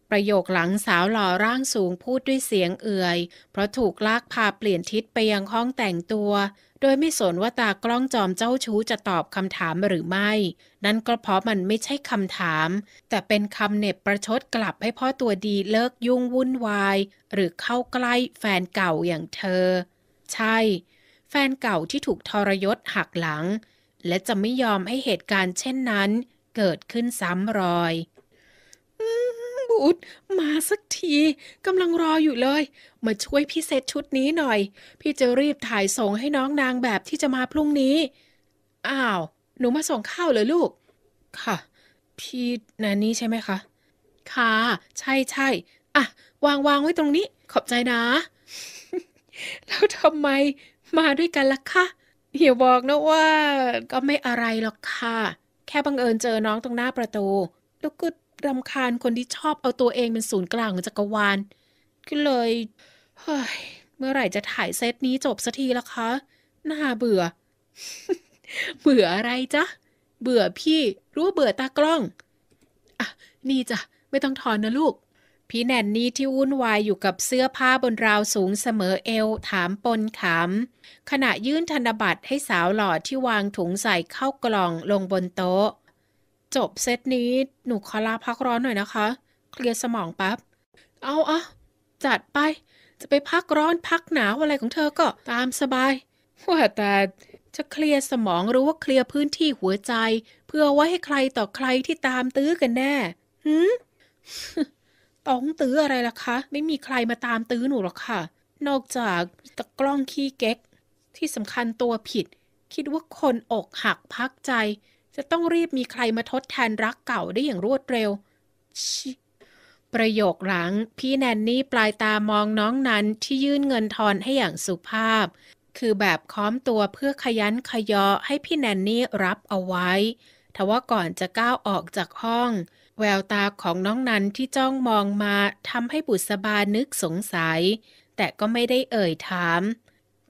ประโยคหลังสาวหล่อร่างสูงพูดด้วยเสียงเอื่อย เพราะถูกลากพาเปลี่ยนทิศไปยังห้องแต่งตัวโดยไม่สนว่าตากล้องจอมเจ้าชู้จะตอบคำถามหรือไม่ นั่นก็เพราะมันไม่ใช่คำถาม แต่เป็นคำเน็บประชดกลับให้พ่อตัวดีเลิกยุ่งวุ่นวาย หรือเข้าใกล้แฟนเก่าอย่างเธอ ใช่ แฟนเก่าที่ถูกทรยศหักหลัง และจะไม่ยอมให้เหตุการณ์เช่นนั้นเกิดขึ้นซ้ำรอยอืบูดมาสักทีกำลังรออยู่เลย มาช่วยพี่เซตชุดนี้หน่อย พี่จะรีบถ่ายส่งให้น้องนางแบบที่จะมาพรุ่งนี้ อ้าวหนูมาส่งข้าวเหรอลูก ค่ะพี่นานี่ใช่ไหมคะ ค่ะ ใช่ใช่อะวางวางไว้ตรงนี้ ขอบใจนะ แล้วทำไมมาด้วยกันล่ะคะอย่าบอกนะว่าก็ไม่อะไรหรอกค่ะ แค่บังเอิญเจอน้องตรงหน้าประตูลูกกุดรำคาญคนที่ชอบเอาตัวเองเป็นศูนย์กลางของจักรวาลก็เลย เฮ้ยเมื่อไหร่จะถ่ายเซตนี้จบสักทีละคะน่าเบื่อเบื่ออะไรจ๊ะเบื่อพี่ รู้เบื่อตากล้อง อ่ะนี่จ้ะไม่ต้องถอนนะลูก พี่แนนนี่ที่วุ่นวายอยู่กับเสื้อผ้าบนราวสูงเสมอเอว ถามปนขำ ขณะยื่นธนบัตรให้สาวหล่อที่วางถุงใส่เข้ากล่องลงบนโต๊ะจบเซตนี้หนูขอลาพักร้อนหน่อยนะคะ เคลียร์สมองแป๊บเอาอะจัดไป จะไปพักร้อนพักหนาวอะไรของเธอก็ตามสบาย ว่าแต่ จะเคลียร์สมองหรือว่าเคลียร์พื้นที่หัวใจ เพื่อไว้ให้ใครต่อใครที่ตามตื้อกันแน่หืมต้องตื้ออะไรล่ะคะ ไม่มีใครมาตามตื้อหนูหรอกค่ะ นอกจากตะกล้องขี้เก๊ก ที่สำคัญตัวผิด คิดว่าคนอกหักพักใจจะต้องรีบมีใครมาทดแทนรักเก่าได้อย่างรวดเร็วชประโยคหลัง พี่แนนนี่ปลายตามองน้องนั้นที่ยื่นเงินทอนให้อย่างสุภาพ คือแบบค้อมตัวเพื่อขยันขยอให้พี่แนนนี่รับเอาไว้ ทว่าก่อนจะก้าวออกจากห้อง แววตาของน้องนันที่จ้องมองมาทำให้บุษบานึกสงสัย แต่ก็ไม่ได้เอ่ยถาม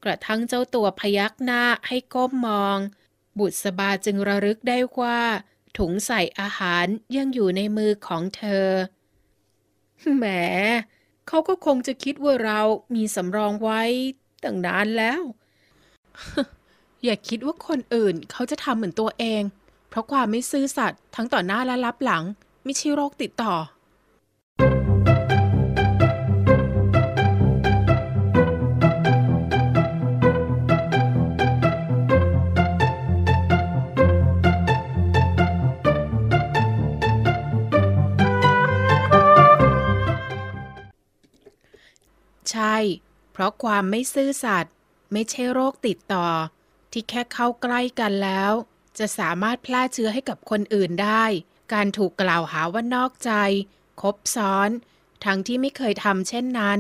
กระทั่งเจ้าตัวพยักหน้าให้ก้มมองบุตรสบาจึงระลึกได้ว่า ถุงใส่อาหารยังอยู่ในมือของเธอแหมเขาก็คงจะคิดว่าเรามีสำรองไว้ตั้งนานแล้ว อย่าคิดว่าคนอื่นเขาจะทำเหมือนตัวเอง เพราะความไม่ซื่อสัตย์ทั้งต่อหน้าและรับหลัง ไม่ใช่โรคติดต่อเพราะความไม่ซื่อสัตย์ไม่ใช่โรคติดต่อ ที่แค่เข้าใกล้กันแล้ว จะสามารถแพร่เชื้อให้กับคนอื่นได้ การถูกกล่าวหาว่านอกใจ คบซ้อน ทั้งที่ไม่เคยทำเช่นนั้น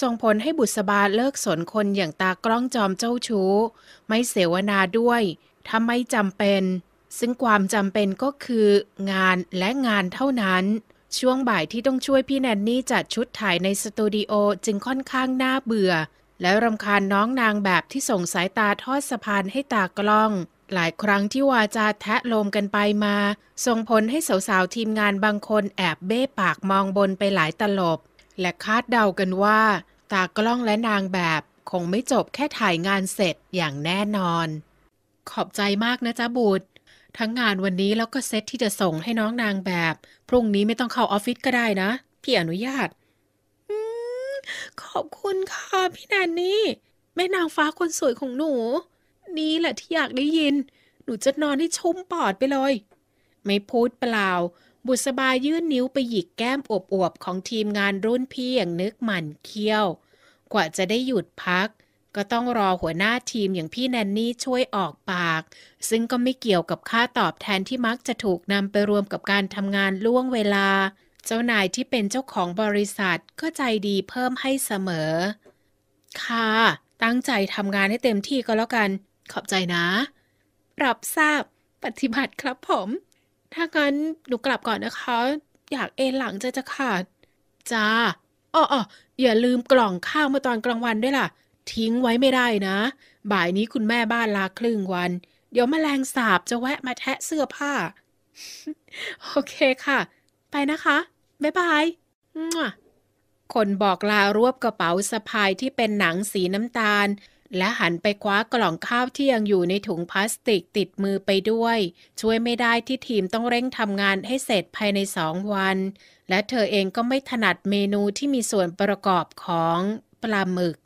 ส่งผลให้บุษบาเลิกสนคนอย่างตากล้องจอมเจ้าชู้ไม่เสวนาด้วยถ้าไม่จำเป็น ซึ่งความจำเป็นก็คือ งานและงานเท่านั้นช่วงบ่ายที่ต้องช่วยพี่แนนนี่จัดชุดถ่ายในสตูดิโอจึงค่อนข้างน่าเบื่อ และรำคาญน้องนางแบบที่ส่งสายตาทอดสะพานให้ตากล้อง หลายครั้งที่วาจาแทะลมกันไปมาส่งผลให้สาวๆทีมงานบางคนแอบเบ้ปากมองบนไปหลายตลบ และคาดเดากันว่า ตากล้องและนางแบบ คงไม่จบแค่ถ่ายงานเสร็จอย่างแน่นอน ขอบใจมากนะจ๊ะบุตรทั้งงานวันนี้แล้วก็เซตที่จะส่งให้น้องนางแบบ พรุ่งนี้ไม่ต้องเข้าออฟฟิศก็ได้นะพี่อนุญาตอขอบคุณค่ะพี่แนนนี่แม่นางฟ้าคนสวยของหนู นี่แหละที่อยากได้ยิน หนูจะนอนให้ชุ่มปอดไปเลย ไม่พูดเปล่า บุษบายื่นนิ้วไปหยิกแก้มอวบๆ ของทีมงานรุ่นพี่อย่างนึกหมันเคี้ยว กว่าจะได้หยุดพักก็ต้องรอหัวหน้าทีมอย่างพี่แนนนี่ช่วยออกปาก ซึ่งก็ไม่เกี่ยวกับค่าตอบแทนที่มักจะถูกนำไปรวมกับการทำงานล่วงเวลา เจ้านายที่เป็นเจ้าของบริษัท ก็ใจดีเพิ่มให้เสมอ ค่ะ ตั้งใจทำงานให้เต็มที่ก็แล้วกัน ขอบใจนะ รับทราบ ปฏิบัติครับผม ถ้างั้นหนูกลับก่อนนะคะ อยากเอนหลังจะจะขาดจ้าอ๋ออย่าลืมกล่องข้าวมาตอนกลางวันด้วยล่ะทิ้งไว้ไม่ได้นะ บ่ายนี้คุณแม่บ้านลาครึ่งวัน เดี๋ยวมแมลงสาบจะแวะมาแทะเสื้อผ้า โอเคค่ะ ไปนะคะ บ๊ายบายคนบอกลารวบกระเป๋าสะพายที่เป็นหนังสีน้ำตาล และหันไปคว้ากล่องข้าวที่ยังอยู่ในถุงพลาสติกติดมือไปด้วย ช่วยไม่ได้ที่ทีมต้องเร่งทำงานให้เสร็จภายในสองวัน และเธอเองก็ไม่ถนัดเมนูที่มีส่วนประกอบของ ปลาหมึก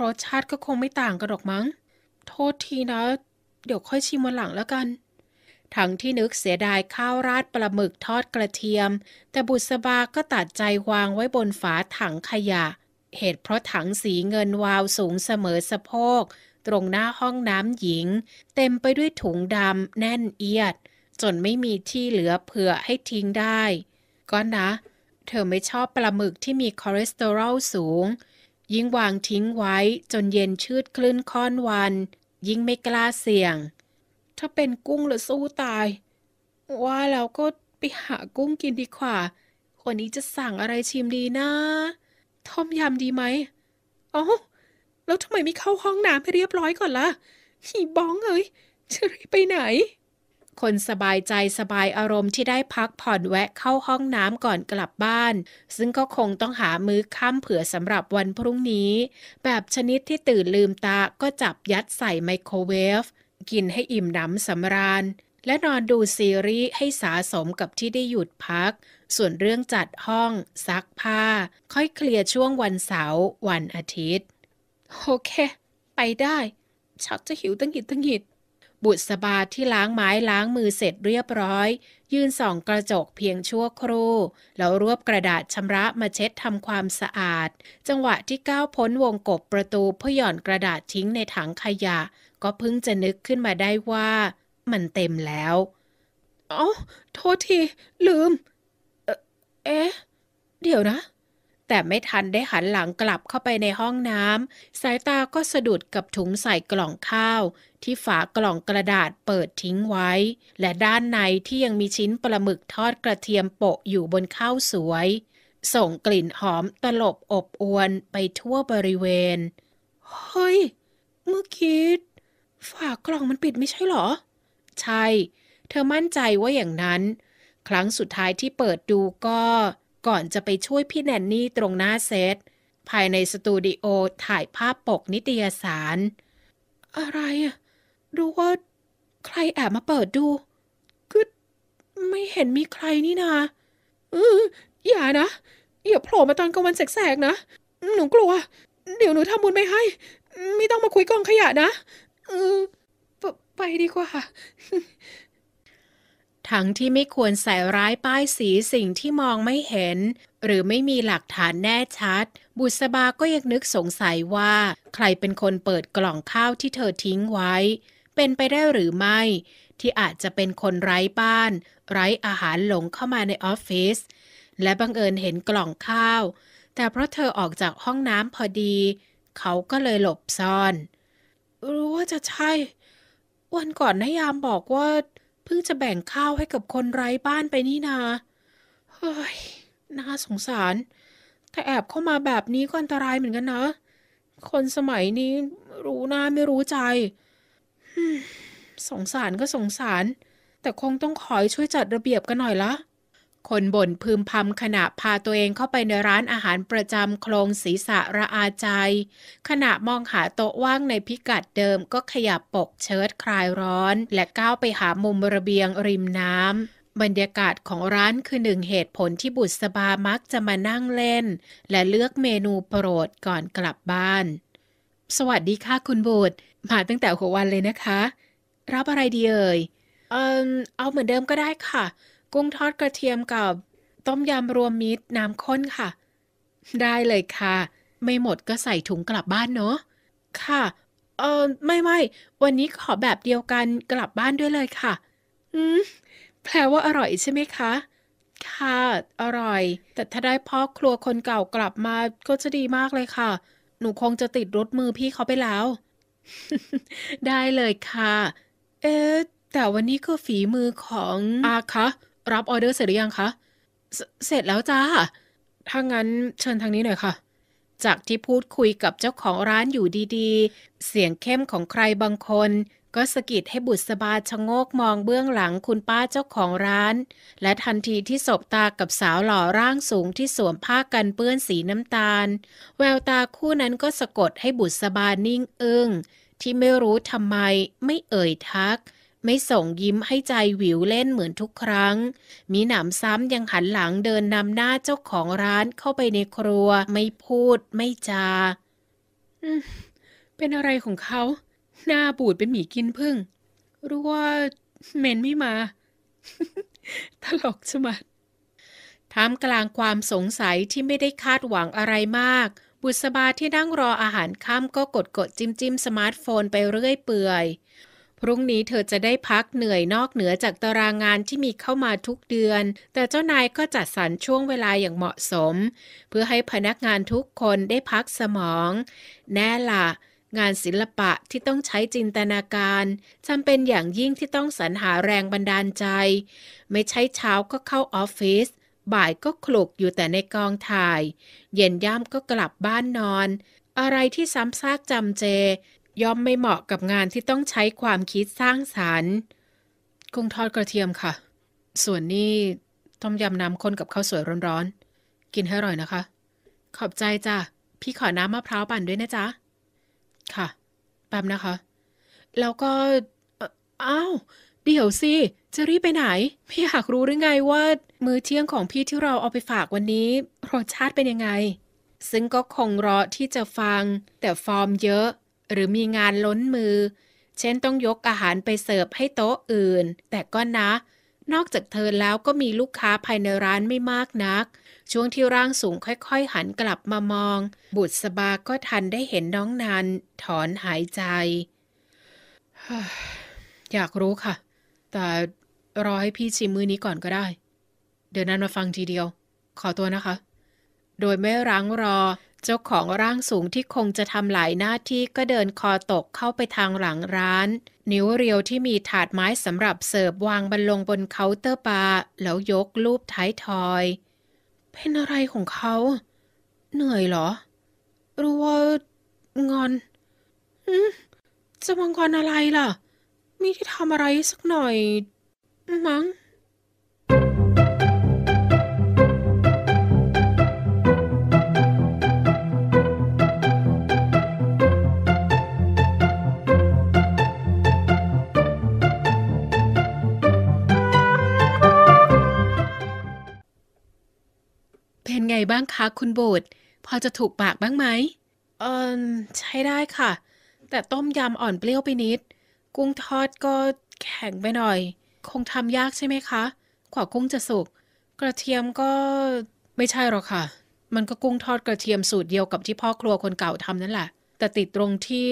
รสชาติก็คงไม่ต่างกันหรอกมั้ง โทษทีนะ เดี๋ยวค่อยชิมวันหลังแล้วกันทั้งที่นึกเสียดายข้าวราดปลาหมึกทอดกระเทียม แต่บุษบาก็ตัดใจวางไว้บนฝาถังขยะ เหตุเพราะถังสีเงินวาวสูงเสมอสะโพกตรงหน้าห้องน้ำหญิง เต็มไปด้วยถุงดำแน่นเอียด จนไม่มีที่เหลือเผื่อให้ทิ้งได้ก็นะ เธอไม่ชอบปลาหมึกที่มีคอเลสเตอรอลสูงยิ่งวางทิ้งไว้จนเย็นชืดคลื่นค่อนวัน ยิ่งไม่กล้าเสี่ยง ถ้าเป็นกุ้งหรือสู้ตาย ว่าแล้วก็ไปหากุ้งกินดีกว่าคนนี้จะสั่งอะไรชิมดีนะทอมยำดีไหมอ๋อแล้วทำไมไม่เข้าห้องน้ำให้เรียบร้อยก่อนละ่ะหีบ้องเอ้ย จะรีไปไหนคนสบายใจสบายอารมณ์ที่ได้พักผ่อนแวะเข้าห้องน้ำก่อนกลับบ้าน ซึ่งก็คงต้องหามื้อค่ำเผื่อสำหรับวันพรุ่งนี้ แบบชนิดที่ตื่นลืมตาก็จับยัดใส่ไมโครเวฟ กินให้อิ่มหนำสำราญ และนอนดูซีรีส์ให้สาสมกับที่ได้หยุดพัก ส่วนเรื่องจัดห้อง ซักผ้า ค่อยเคลียร์ช่วงวันเสาร์วันอาทิตย์โอเค ไปได้ชักจะหิวตั้งหิดตั้งหิดบุตรสบาที่ล้างไม้ล้างมือเสร็จเรียบร้อย ยืนส่องกระจกเพียงชั่วครู่แล้วรวบกระดาษชำระมาเช็ดทำความสะอาด จังหวะที่ก้าวพ้นวงกบประตูเพื่อหย่อนกระดาษทิ้งในถังขยะ ก็เพิ่งจะนึกขึ้นมาได้ว่ามันเต็มแล้ว อ๋อโทษที ลืม เอ๊ะ เดี๋ยวนะแต่ไม่ทันได้หันหลังกลับเข้าไปในห้องน้ำสายตาก็สะดุดกับถุงใส่กล่องข้าว ที่ฝากล่องกระดาษเปิดทิ้งไว้ และด้านในที่ยังมีชิ้นปลาหมึกทอดกระเทียมโปะอยู่บนข้าวสวย ส่งกลิ่นหอมตลบอบอวนไปทั่วบริเวณ เฮ้ย เมื่อกี้ ฝากล่องมันปิดไม่ใช่หรอ ใช่ เธอมั่นใจว่าอย่างนั้น ครั้งสุดท้ายที่เปิดดูก็ก่อนจะไปช่วยพี่แนนนี่ตรงหน้าเซตภายในสตูดิโอถ่ายภาพปกนิตยสาร อะไรอะรู้ว่าใครแอบมาเปิดดูก็ไม่เห็นมีใครนี่นาเอออย่านะ อย่าโผล่มาตอนกลางวันแสกๆนะ หนูกลัว เดี๋ยวหนูทำบุญไม่ให้ ไม่ต้องมาคุยกองขยะนะเออไปดีกว่าทั้งที่ไม่ควรใส่ร้ายป้ายสีสิ่งที่มองไม่เห็น หรือไม่มีหลักฐานแน่ชัด บุษบา ก็ยังนึกสงสัยว่าใครเป็นคนเปิดกล่องข้าวที่เธอทิ้งไว้ เป็นไปได้หรือไม่ ที่อาจจะเป็นคนไร้บ้าน ไร้อาหารหลงเข้ามาในออฟฟิศและบังเอิญเห็นกล่องข้าว แต่เพราะเธอออกจากห้องน้ำพอดี เขาก็เลยหลบซ่อน รู้ว่าจะใช่วันก่อนนายามบอกว่าพิ่งจะแบ่งข้าวให้กับคนไร้บ้านไปนี่นาเฮ้ย น่าสงสาร แต่แอบเข้ามาแบบนี้ก็อันตรายเหมือนกันนะ คนสมัยนี้รู้หน้าไม่รู้ใจ สงสารก็สงสาร แต่คงต้องขอยช่วยจัดระเบียบกันหน่อยละคนบ่นพึมพำขณะพาตัวเองเข้าไปในร้านอาหารประจำโครงศีรษะระอาใจ ขณะมองหาโต๊ะว่างในพิกัดเดิมก็ขยับปกเชิ้ตคลายร้อน และก้าวไปหามุมระเบียงริมน้ำบรรยากาศของร้านคือหนึ่งเหตุผลที่บุษบามักจะมานั่งเล่น และเลือกเมนูโปรดก่อนกลับบ้าน สวัสดีค่ะคุณบุตรมาตั้งแต่หัววันเลยนะคะ รับอะไรดีเอ่ยเออเอาเหมือนเดิมก็ได้ค่ะกุ้งทอดกระเทียมกับต้มยำรวมมิตรน้ำข้นค่ะ ได้เลยค่ะ ไม่หมดก็ใส่ถุงกลับบ้านเนาะค่ะ เออไม่ไม่วันนี้ขอแบบเดียวกันกลับบ้านด้วยเลยค่ะอืมแปลว่าอร่อยใช่ไหมคะค่ะ อร่อย แต่ถ้าได้พ่อครัวคนเก่ากลับมาก็จะดีมากเลยค่ะ หนูคงจะติดรถมือพี่เขาไปแล้ว ได้เลยค่ะ เอ๊แต่วันนี้ก็ฝีมือของอาคะรับออเดอร์เสร็จหรือยังคะ เสร็จแล้วจ้า ถ้างั้นเชิญทางนี้หน่อยค่ะ จากที่พูดคุยกับเจ้าของร้านอยู่ดีๆ เสียงเข้มของใครบางคน ก็สะกิดให้บุษบาชะโงกมองเบื้องหลังคุณป้าเจ้าของร้าน และทันทีที่สบตากับสาวหล่อร่างสูงที่สวมผ้ากันเปื้อนสีน้ำตาล แววตาคู่นั้นก็สะกดให้บุษบานิ่งอึง้งที่ไม่รู้ทำไมไม่เอ่ยทักไม่ส่งยิ้มให้ใจหวิวเล่นเหมือนทุกครั้ง มีหนำซ้ำยังหันหลังเดินนำหน้าเจ้าของร้านเข้าไปในครัว ไม่พูดไม่จาเป็นอะไรของเขา หน้าบูดเป็นหมีกินพึ่ง รู้ว่าเมนไม่มาตลกชะมัดท่ามกลางความสงสัยที่ไม่ได้คาดหวังอะไรมาก บุษบาที่นั่งรออาหารค่ำก็กดกดจิ้มจิ้มสมาร์ทโฟนไปเรื่อยเปื่อยพรุ่งนี้เธอจะได้พักเหนื่อยนอกเหนือจากตารางงานที่มีเข้ามาทุกเดือน แต่เจ้านายก็จัดสรรช่วงเวลาอย่างเหมาะสม เพื่อให้พนักงานทุกคนได้พักสมอง แน่ละ่ะ งานศิลปะที่ต้องใช้จินตนาการจำเป็นอย่างยิ่งที่ต้องสรรหาแรงบันดาลใจ ไม่ใช่เช้าก็เข้าออฟฟิศบ่ายก็คลุกอยู่แต่ในกองถ่าย เย็นย่ำก็กลับบ้านนอน อะไรที่ซ้ำซากจำเจย่อมไม่เหมาะกับงานที่ต้องใช้ความคิดสร้างสารรค์กุ้งทอดกระเทียมค่ะ ส่วนนี้ต้มยำน้ำข้นกับข้าวสวยร้อนๆ กินให้อร่อยนะคะ ขอบใจจ้ะ พี่ขอน้ำมะพร้าวปั่นด้วยนะจ๊ะ ค่ะแป๊บนะคะ แล้วก็ อ้าว เดี๋ยวสิ จะรีบไปไหน พี่อยากรู้หรือไงว่ามื้อเที่ยงของพี่ที่เราเอาไปฝากวันนี้รสชาติเป็นยังไง ซึ่งก็คงรอที่จะฟัง แต่ฟอร์มเยอะหรือมีงานล้นมือ เช่นต้องยกอาหารไปเสิร์ฟให้โต๊ะอื่น แต่ก็นะ นอกจากเธอแล้วก็มีลูกค้าภายในร้านไม่มากนัก ช่วงที่ร่างสูงค่อยๆหันกลับมามอง บุตรสบาก็ทันได้เห็นน้องนันถอนหายใจ อยากรู้ค่ะ แต่รอให้พี่ชิมมือนี้ก่อนก็ได้ เดี๋ยวนั้นมาฟังทีเดียว ขอตัวนะคะ โดยไม่รั้งรอเจ้าของร่างสูงที่คงจะทำหลายหน้าที่ก็เดินคอตกเข้าไปทางหลังร้าน นิ้วเรียวที่มีถาดไม้สำหรับเสิร์ฟวางบรรลงบนเคาน์เตอร์บาร์แล้วยกลูบท้ายทอย เป็นอะไรของเขา เหนื่อยเหรอรู้ว่างอนอืมจะมังกรอะไรล่ะ มีที่ทำอะไรสักหน่อย มั้งบ้างคะคุณบุพอจะถูกปากบ้างไหมเออใช้ได้ค่ะ แต่ต้มยำอ่อนเปรี้ยวไปนิด กุ้งทอดก็แข็งไปหน่อย คงทำยากใช่ไหมคะกว่ากุ้งจะสุกกระเทียมก็ไม่ใช่หรอกค่ะ มันก็กุ้งทอดกระเทียมสูตรเดียวกับที่พ่อครัวคนเก่าทำนั่นแหละแต่ติดตรงที่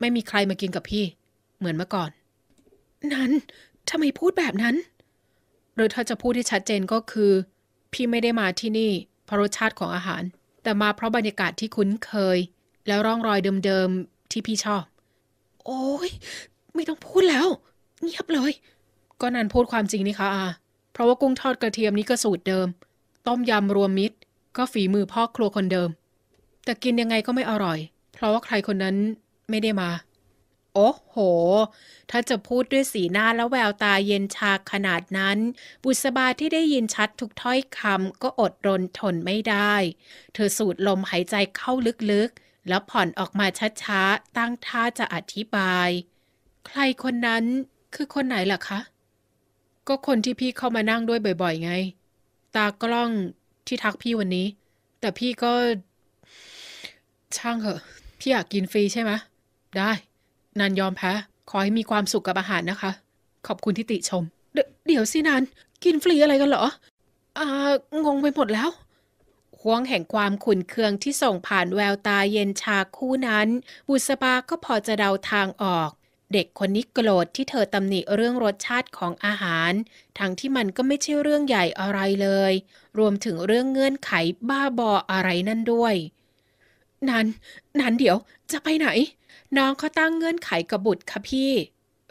ไม่มีใครมากินกับพี่ เหมือนเมื่อก่อน นั้นทำไมพูดแบบนั้น หรือถ้าจะพูดที่ชัดเจนก็คือ พี่ไม่ได้มาที่นี่พราะรสชาติของอาหาร แต่มาเพราะบรรยากาศที่คุ้นเคย แล้วร่องรอยเดิมๆที่พี่ชอบ โอ้ย ไม่ต้องพูดแล้ว เงียบเลย ก็นันพูดความจริงนี่คะอาเพราะว่ากุ้งทอดกระเทียมนี่ก็สูตรเดิม ต้มยำรวมมิตรก็ฝีมือพ่อครัวคนเดิม แต่กินยังไงก็ไม่อร่อย เพราะว่าใครคนนั้นไม่ได้มาโอ้โห ถ้าจะพูดด้วยสีหน้าและแววตาเย็นชาขนาดนั้น บุษบาที่ได้ยินชัดทุกถ้อยคำก็อดรนทนไม่ได้ เธอสูดลมหายใจเข้าลึกๆ แล้วผ่อนออกมาช้าๆ ตั้งท่าจะอธิบาย ใครคนนั้นคือคนไหนล่ะคะ ก็คนที่พี่เข้ามานั่งด้วยบ่อยๆ ไง ตากล้องที่ทักพี่วันนี้ แต่พี่ก็ ช่างเหอะพี่อยากกินฟรีใช่ไหมได้นันยอมแพ้ ขอให้มีความสุขกับอาหารนะคะ ขอบคุณที่ติชม เดเดี๋ยวสินันกินฟรีอะไรกันเหรอ อ่า งงไปหมดแล้วห่วงแห่งความขุนเคืองที่ส่งผ่านแววตาเย็นชาคู่นั้น บุษบาก็พอจะเดาทางออก เด็กคนนี้โกรธที่เธอตำหนิเรื่องรสชาติของอาหาร ทั้งที่มันก็ไม่ใช่เรื่องใหญ่อะไรเลย รวมถึงเรื่องเงื่อนไขบ้าบออะไรนั่นด้วยนันนันเดี๋ยว จะไปไหนน้องเขาตั้งเงื่อนไขกับบุตรค่ะพี่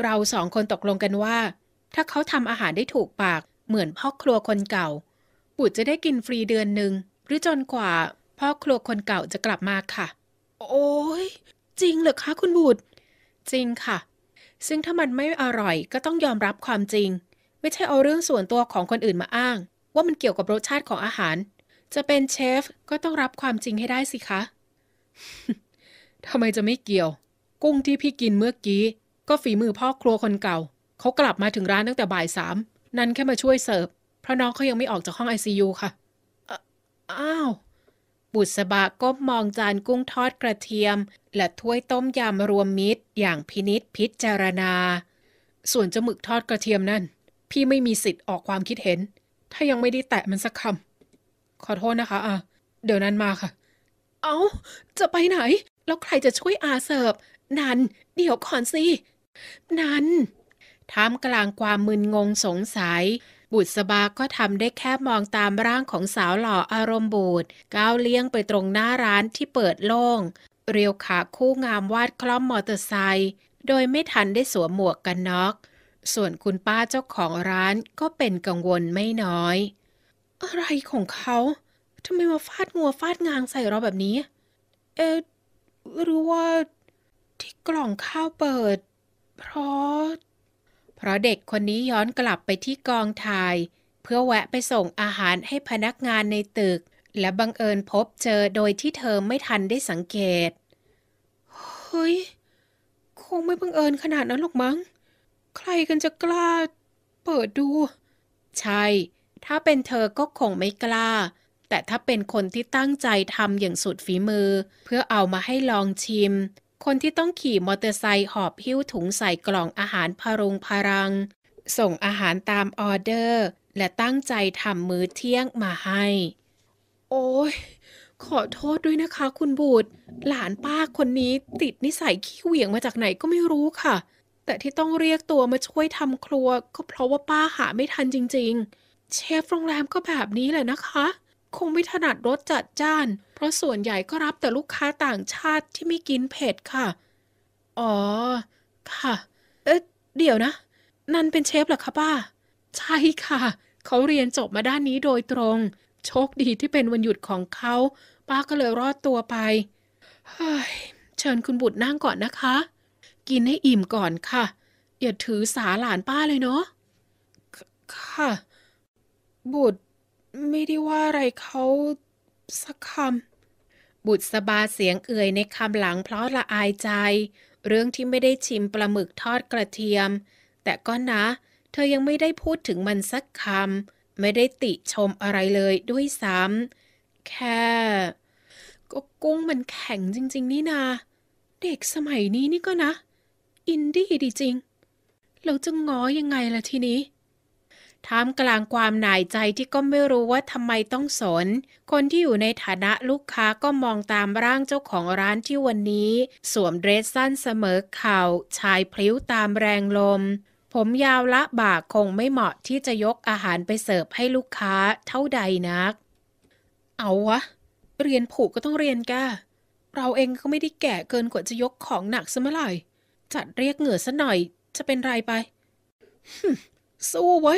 เราสองคนตกลงกันว่า ถ้าเขาทำอาหารได้ถูกปากเหมือนพ่อครัวคนเก่า บุตรจะได้กินฟรีเดือนหนึ่งหรือจนกว่าพ่อครัวคนเก่าจะกลับมาค่ะ โอ้ยจริงเหรอคะคุณบุตร จริงค่ะ ซึ่งถ้ามันไม่อร่อยก็ต้องยอมรับความจริง ไม่ใช่เอาเรื่องส่วนตัวของคนอื่นมาอ้าง ว่ามันเกี่ยวกับรสชาติของอาหาร จะเป็นเชฟก็ต้องรับความจริงให้ได้สิคะทำไมจะไม่เกี่ยวกุ้งที่พี่กินเมื่อกี้ ก็ฝีมือพ่อครัวคนเก่า เขากลับมาถึงร้านตั้งแต่บ่ายสาม นันแค่มาช่วยเสิร์ฟ เพราะน้องเขายังไม่ออกจากห้องไอซียูค่ะ อ้าว บุษบาก้มมองจานกุ้งทอดกระเทียม และถ้วยต้มยำรวมมิตรอย่างพินิษพิจารณา ส่วนจมึกทอดกระเทียมนั่นพี่ไม่มีสิทธิ์ออกความคิดเห็น ถ้ายังไม่ได้แตะมันสักคำขอโทษนะคะอะเดี๋ยวนั้นมาค่ะ เอา้าจะไปไหน แล้วใครจะช่วยอาเสิร์ฟนันเดี๋ยวก่อนสิ นันท่ามกลางความมึนงงสงสัย บุตรสบาก็ทำได้แค่มองตามร่างของสาวหล่ออารมณ์บูดก้าวเลี้ยงไปตรงหน้าร้านที่เปิดโล่ง เรียวขาคู่งามวาดคล่อมมอเตอร์ไซค์โดยไม่ทันได้สวมหมวกกันน็อก ส่วนคุณป้าเจ้าของร้านก็เป็นกังวลไม่น้อย อะไรของเขาทำไมมาฟาดงัวฟาดงางใส่เราแบบนี้ เอ๊ะหรือว่าที่กล่องข้าวเปิดเพราะเพราะเด็กคนนี้ย้อนกลับไปที่กองถ่ายเพื่อแวะไปส่งอาหารให้พนักงานในตึก และบังเอิญพบเจอโดยที่เธอไม่ทันได้สังเกตเฮ้ย คงไม่บังเอิญขนาดนั้นหรอกมั้ง ใครกันจะกล้าเปิดดู ใช่ ถ้าเป็นเธอก็คงไม่กล้า แต่ถ้าเป็นคนที่ตั้งใจทำอย่างสุดฝีมือ เพื่อเอามาให้ลองชิมคนที่ต้องขี่มอเตอร์ไซค์หอบหิ้วถุงใส่กล่องอาหารพารุงพารัง ส่งอาหารตามออเดอร์ และตั้งใจทำมื้อเที่ยงมาให้ โอ้ยขอโทษด้วยนะคะคุณบุตร หลานป้าคนนี้ติดนิสัยขี้เหวี่ยงมาจากไหนก็ไม่รู้ค่ะ แต่ที่ต้องเรียกตัวมาช่วยทำครัว ก็เพราะว่าป้าหาไม่ทันจริงๆ เชฟโรงแรมก็แบบนี้แหละนะคะคงไม่ถนัดรสจัดจ้าน เพราะส่วนใหญ่ก็รับแต่ลูกค้าต่างชาติที่ไม่กินเผ็ดค่ะ อ๋อ ค่ะ เอ๊ะ เดี๋ยวนะ นันเป็นเชฟเหรอคะป้า ใช่ค่ะ เขาเรียนจบมาด้านนี้โดยตรง โชคดีที่เป็นวันหยุดของเขา ป้าก็เลยรอดตัวไปเฮ้ยเชิญคุณบุตรนั่งก่อนนะคะ กินให้อิ่มก่อนค่ะ อย่าถือสาหลานป้าเลยเนาะ ค่ะ บุตรไม่ได้ว่าอะไรเขา สักคำ บุตรสบาเสียงเอื่อยในคำหลังเพราะละอายใจ เรื่องที่ไม่ได้ชิมปลาหมึกทอดกระเทียม แต่ก็นะ เธอยังไม่ได้พูดถึงมันสักคำ ไม่ได้ติชมอะไรเลยด้วยซ้ำแค่ก็กุ้งมันแข็งจริง ๆ นี่นาเด็กสมัยนี้นี่ก็นะ อินดี้ดี จริงเราจะง้อยังไงล่ะทีนี้ท่ามกลางความหน่ายใจที่ก็ไม่รู้ว่าทำไมต้องสน คนที่อยู่ในฐานะลูกค้าก็มองตามร่างเจ้าของร้านที่วันนี้สวมเดรสสั้นเสมอเข่าชายพลิ้วตามแรงลม ผมยาวละบ่าคงไม่เหมาะที่จะยกอาหารไปเสิร์ฟให้ลูกค้าเท่าใดนัก เอาวะเรียนผูกก็ต้องเรียนแกเราเองก็ไม่ได้แก่เกินกว่าจะยกของหนักซะเมื่อไหร่จัดเรียกเหงื่อซะหน่อย จะเป็นไรไป สู้ไว้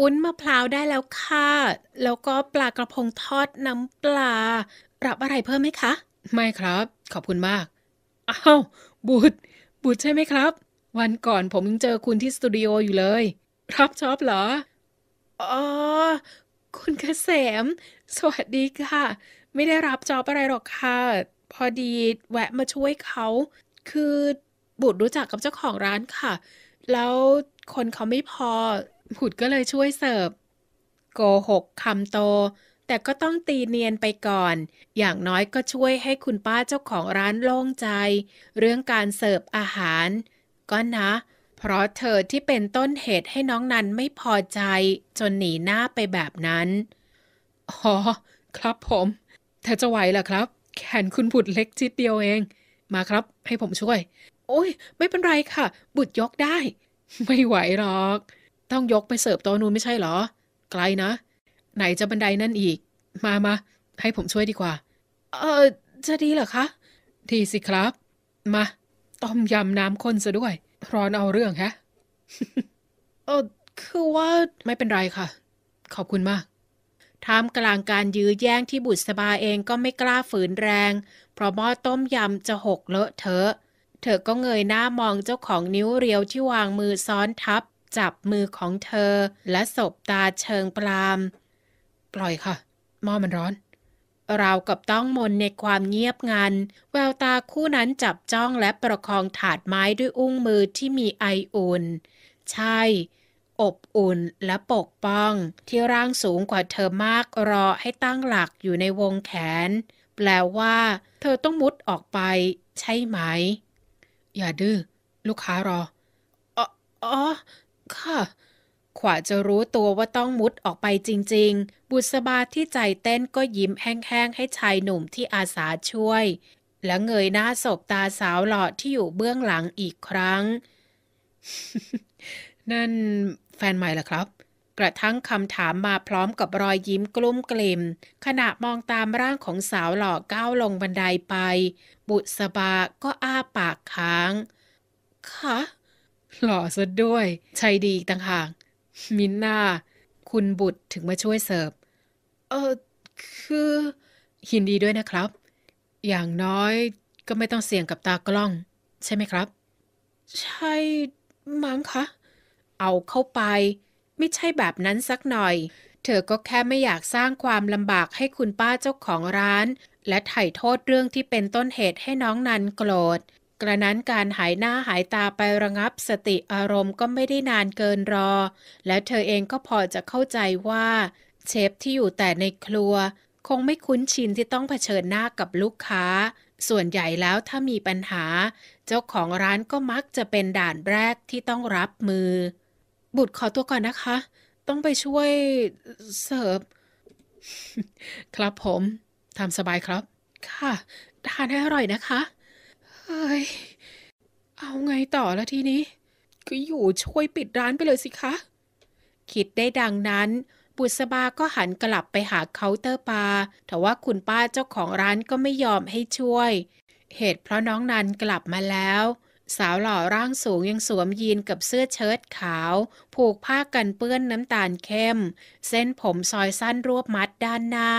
วุ้นมะพร้าวได้แล้วค่ะ แล้วก็ปลากระพงทอดน้ำปลา ปรับอะไรเพิ่มไหมคะ ไม่ครับ ขอบคุณมาก อ้าว บุตรบุตรใช่ไหมครับ วันก่อนผมยังเจอคุณที่สตูดิโออยู่เลย รับชอบเหรอ อ๋อ คุณเกษม สวัสดีค่ะ ไม่ได้รับจอบอะไรหรอกค่ะ พอดีแวะมาช่วยเขา คือบุตรรู้จักกับเจ้าของร้านค่ะ แล้วคนเขาไม่พอขุดก็เลยช่วยเสิร์ฟโกหกคำโตแต่ก็ต้องตีเนียนไปก่อน อย่างน้อยก็ช่วยให้คุณป้าเจ้าของร้านโล่งใจ เรื่องการเสิร์ฟอาหาร ก็นะ เพราะเธอที่เป็นต้นเหตุให้น้องนันไม่พอใจจนหนีหน้าไปแบบนั้นอ๋อครับผมเธอจะไหวเหรอครับแขนคุณบุตรเล็กชิตเดียวเอง มาครับให้ผมช่วย โอ้ย ไม่เป็นไรค่ะ บุตรยกได้ ไม่ไหวหรอกต้องยกไปเสิร์ฟโต๊ะนู้นไม่ใช่หรอ ไกลนะ ไหนจะบันไดนั่นอีก มามา ให้ผมช่วยดีกว่า เออจะดีเหรอคะทีสิครับ มา ต้มยำน้ำข้นซะด้วยร้อนเอาเรื่องแฮะเออคือว่าไม่เป็นไรค่ะ ขอบคุณมาก ท่ามกลางการยื้อแย่งที่บุษบาเองก็ไม่กล้าฝืนแรง เพราะหม้อต้มยำจะหกเลอะเทอะเธอก็เงยหน้ามองเจ้าของนิ้วเรียวที่วางมือซ้อนทับจับมือของเธอ และสบตาเชิงปรามปล่อยค่ะหม้อมันร้อน เรากับต้องมนในความเงียบงันแววตาคู่นั้นจับจ้องและประคองถาดไม้ด้วยอุ้งมือที่มีไออุ่น ใช่ อบอุ่นและปกป้อง ที่ร่างสูงกว่าเธอมากรอให้ตั้งหลักอยู่ในวงแขน แปลว่า เธอต้องมุดออกไป ใช่ไหม อย่าดื้อลูกค้ารออ๋อค่ะ ขวาจะรู้ตัวว่าต้องมุดออกไปจริง ๆ บุษบาที่ใจเต้นก็ยิ้มแห้งๆ ให้ชายหนุ่มที่อาสาช่วย และเงยหน้าศบตาสาวหล่อที่อยู่เบื้องหลังอีกครั้ง นั่นแฟนใหม่ล่ะครับ กระทั่งคำถามมาพร้อมกับรอยยิ้มกลุ้มกลิ่มขณะมองตามร่างของสาวหล่อก้าวลงบันไดไป บุษบา ก็อ้าปากค้างคะหล่อซะด้วยชัยดีต่างหาก มินนา คุณบุตรถึงมาช่วยเสิร์ฟ เออคือ หินดีด้วยนะครับ อย่างน้อยก็ไม่ต้องเสี่ยงกับตา กล้อง ใช่ไหมครับ ใช่มั้งคะเอาเข้าไป ไม่ใช่แบบนั้นสักหน่อย เธอก็แค่ไม่อยากสร้างความลำบากให้คุณป้าเจ้าของร้าน และไถ่โทษเรื่องที่เป็นต้นเหตุให้น้องนันโกรธกระนั้นการหายหน้าหายตาไประงับสติอารมณ์ก็ไม่ได้นานเกินรอ และเธอเองก็พอจะเข้าใจว่าเชฟที่อยู่แต่ในครัว คงไม่คุ้นชินที่ต้องเผชิญหน้ากับลูกค้า ส่วนใหญ่แล้วถ้ามีปัญหา เจ้าของร้านก็มักจะเป็นด่านแรกที่ต้องรับมือ บุตรขอตัวก่อนนะคะ ต้องไปช่วยเสิร์ฟครับผมทำสบายครับ ค่ะทานให้อร่อยนะคะเฮ้ย เอาไงต่อละทีนี้ ก็อยู่ช่วยปิดร้านไปเลยสิคะ คิดได้ดังนั้นบุษบาก็หันกลับไปหาเคาน์เตอร์ปาแต่ว่าคุณป้าเจ้าของร้านก็ไม่ยอมให้ช่วย เหตุเพราะน้องนันกลับมาแล้ว สาวหล่อร่างสูงยังสวมยีนกับเสื้อเชิ้ตขาว ผูกผ้ากันเปื้อนน้ำตาลเข้ม เส้นผมซอยสั้นรวบมัดด้านหน้า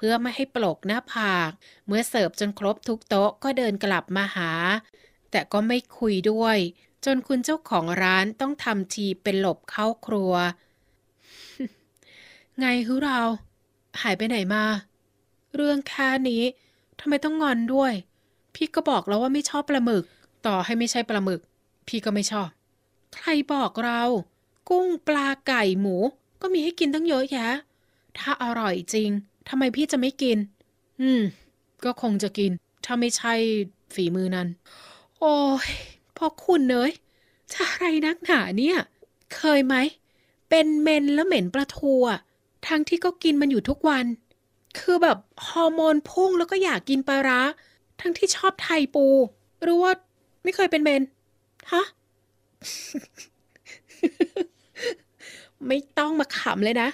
เพื่อไม่ให้ปลกหน้าผาก เมื่อเสิร์ฟจนครบทุกโต๊ะก็เดินกลับมาหา แต่ก็ไม่คุยด้วย จนคุณเจ้าของร้านต้องทำทีเป็นหลบเข้าครัว ไงคือเรา หายไปไหนมา เรื่องแค่นี้ทำไมต้องงอนด้วย พี่ก็บอกแล้วว่าไม่ชอบปลาหมึก ต่อให้ไม่ใช่ปลาหมึก พี่ก็ไม่ชอบ ใครบอกเรา กุ้งปลาไก่หมู ก็มีให้กินตั้งเยอะแยะ ถ้าอร่อยจริงทำไมพี่จะไม่กิน อืม ก็คงจะกิน ถ้าไม่ใช่ฝีมือนั้น โอ้ยพอคุณเนย จะอะไรนักหนาเนี่ย เคยไหม เป็นเมนแล้วเหม็นประทูวทั้งที่ก็กินมันอยู่ทุกวัน คือแบบฮอร์โมนพุ่งแล้วก็อยากกินปลาร้า ทั้งที่ชอบไทยปู หรือว่าไม่เคยเป็นเมน ฮะ ไม่ต้องมาขำเลยนะ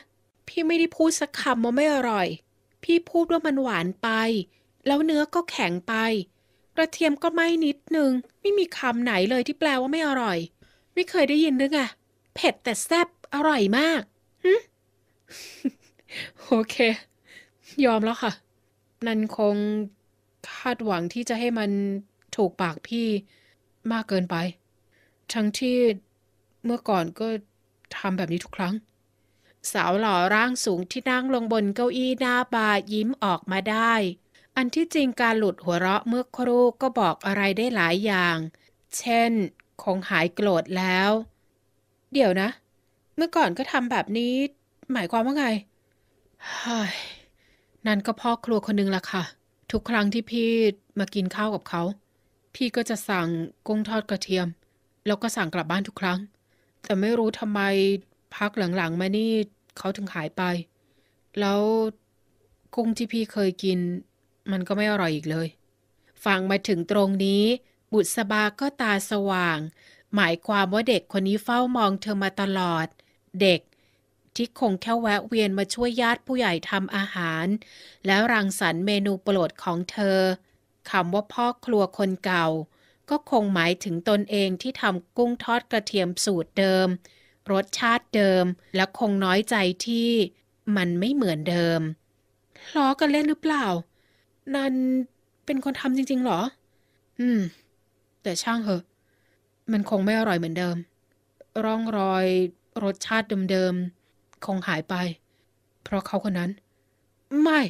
พี่ไม่ได้พูดสักคำว่าไม่อร่อยพี่พูดว่ามันหวานไป แล้วเนื้อก็แข็งไป กระเทียมก็ไม่นิดนึงไม่มีคำไหนเลยที่แปลว่าไม่อร่อย ไม่เคยได้ยินหรือไงเผ็ดแต่แซ่บอร่อยมากึโอเค ยอมแล้วค่ะ นันคงคาดหวังที่จะให้มันถูกปากพี่มากเกินไปทั้งที่ เมื่อก่อนก็ทำแบบนี้ทุกครั้งสาวหล่อร่างสูงที่นั่งลงบนเก้าอี้หน้าบาร์ยิ้มออกมาได้ อันที่จริงการหลุดหัวเราะเมื่อครู่ก็บอกอะไรได้หลายอย่าง เช่น คงหายโกรธแล้ว เดี๋ยวนะ เมื่อก่อนก็ทำแบบนี้ หมายความว่าไงนั่นก็พ่อครัวคนนึงละค่ะ ทุกครั้งที่พี่มากินข้าวกับเขา พี่ก็จะสั่งกุ้งทอดกระเทียม แล้วก็สั่งกลับบ้านทุกครั้ง แต่ไม่รู้ทำไมพักหลังๆมานี่เขาถึงหายไป แล้วกุ้งที่พี่เคยกิน มันก็ไม่อร่อยอีกเลย ฟังมาถึงตรงนี้ บุษบา ก็ตาสว่าง หมายความว่าเด็กคนนี้เฝ้ามองเธอมาตลอด เด็ก ที่คงแค่แวะเวียนมาช่วยญาติผู้ใหญ่ทำอาหาร แล้วรังสรรค์เมนูโปรดของเธอคำว่าพ่อครัวคนเก่า ก็คงหมายถึงตนเองที่ทำกุ้งทอดกระเทียมสูตรเดิมรสชาติเดิมและคงน้อยใจที่มันไม่เหมือนเดิมล้อกันเล่นหรือเปล่า นันเป็นคนทำจริง ๆ หรอ อืม แต่ช่างเหอะ มันคงไม่อร่อยเหมือนเดิม ร่องรอย รสชาติเดิมๆคงหายไป เพราะเขาคนนั้น ไม่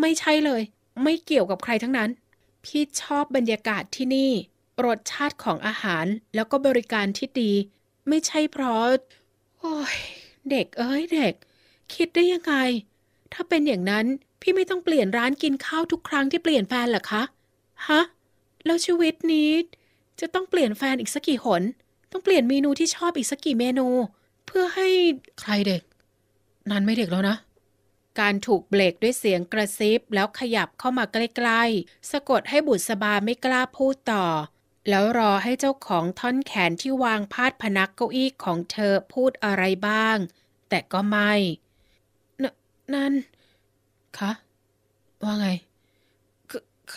ไม่ใช่เลย ไม่เกี่ยวกับใครทั้งนั้น พี่ชอบบรรยากาศที่นี่ รสชาติของอาหารแล้วก็บริการที่ดีไม่ใช่เพราะโอ้ยเด็กเอ้ยเด็ก คิดได้ยังไง ถ้าเป็นอย่างนั้นพี่ไม่ต้องเปลี่ยนร้านกินข้าวทุกครั้งที่เปลี่ยนแฟนหรอคะฮะแล้วชีวิตนี้ จะต้องเปลี่ยนแฟนอีกสักกี่หนต้องเปลี่ยนเมนูที่ชอบอีกสักกี่เมนู เพื่อให้ใครเด็ก นั้นไม่เด็กแล้วนะ การถูกเบรกด้วยเสียงกระซิบแล้วขยับเข้ามาใกล้ๆสะกดให้บุษบาไม่กล้าพูดต่อแล้วรอให้เจ้าของท่อนแขนที่วางพาดพนักเก้าอี้ของเธอพูดอะไรบ้าง แต่ก็ไม่นนั่น คะ ว่าไง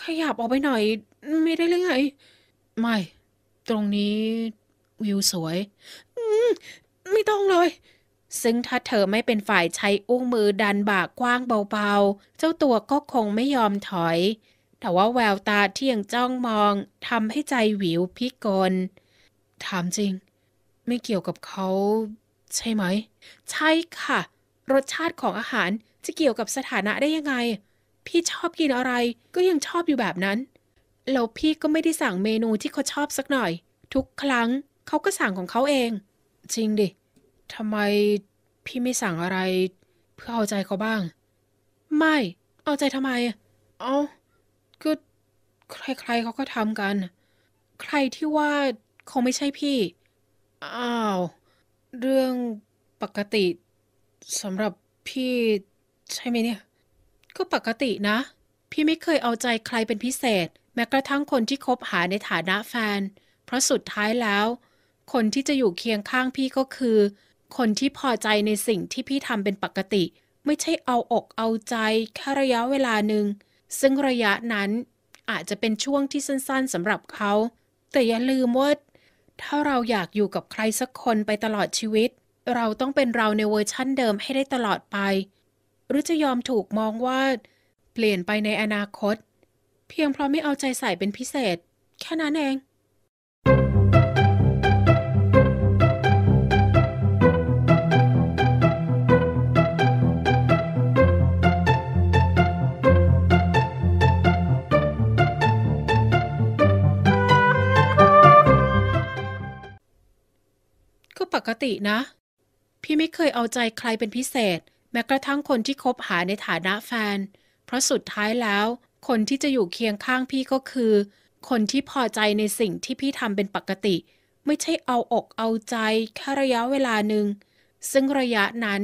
ขยับออกไปหน่อย ไม่ได้หรือไงไม่ ตรงนี้วิวสวยมไม่ต้องเลย ซึ่งถ้าเธอไม่เป็นฝ่ายใช้อุ้งมือดันบากกว้างเบาๆ เจ้าตัวก็คงไม่ยอมถอยแต่ว่าแววตาที่ยังจ้องมองทำให้ใจหวิวพิกลถามจริง ไม่เกี่ยวกับเขาใช่ไหม ใช่ค่ะ รสชาติของอาหารจะเกี่ยวกับสถานะได้ยังไง พี่ชอบกินอะไรก็ยังชอบอยู่แบบนั้นแล้วพี่ก็ไม่ได้สั่งเมนูที่เขาชอบสักหน่อย ทุกครั้งเขาก็สั่งของเขาเอง จริงดิทำไมพี่ไม่สั่งอะไร เพื่อเอาใจเขาบ้าง ไม่ เอาใจทำไม เอา้าก็ใครๆเขาก็ทำกัน ใครที่ว่าเขาไม่ใช่พี่อ้าวเรื่องปกติสำหรับพี่ ใช่ไหมเนี่ย ก็ปกตินะ พี่ไม่เคยเอาใจใครเป็นพิเศษ แม้กระทั่งคนที่คบหาในฐานะแฟน เพราะสุดท้ายแล้ว คนที่จะอยู่เคียงข้างพี่ก็คือ คนที่พอใจในสิ่งที่พี่ทำเป็นปกติ ไม่ใช่เอาอกเอาใจแค่ระยะเวลาหนึ่งซึ่งระยะนั้นอาจจะเป็นช่วงที่สั้นๆสำหรับเขา แต่อย่าลืมว่า ถ้าเราอยากอยู่กับใครสักคนไปตลอดชีวิต เราต้องเป็นเราในเวอร์ชั่นเดิมให้ได้ตลอดไป หรือจะยอมถูกมองว่า เปลี่ยนไปในอนาคต เพียงเพราะไม่เอาใจใส่เป็นพิเศษ แค่นั้นเองปกตินะ พี่ไม่เคยเอาใจใครเป็นพิเศษ แม้กระทั่งคนที่คบหาในฐานะแฟน เพราะสุดท้ายแล้ว คนที่จะอยู่เคียงข้างพี่ก็คือ คนที่พอใจในสิ่งที่พี่ทำเป็นปกติ ไม่ใช่เอาอกเอาใจแค่ระยะเวลาหนึ่งซึ่งระยะนั้น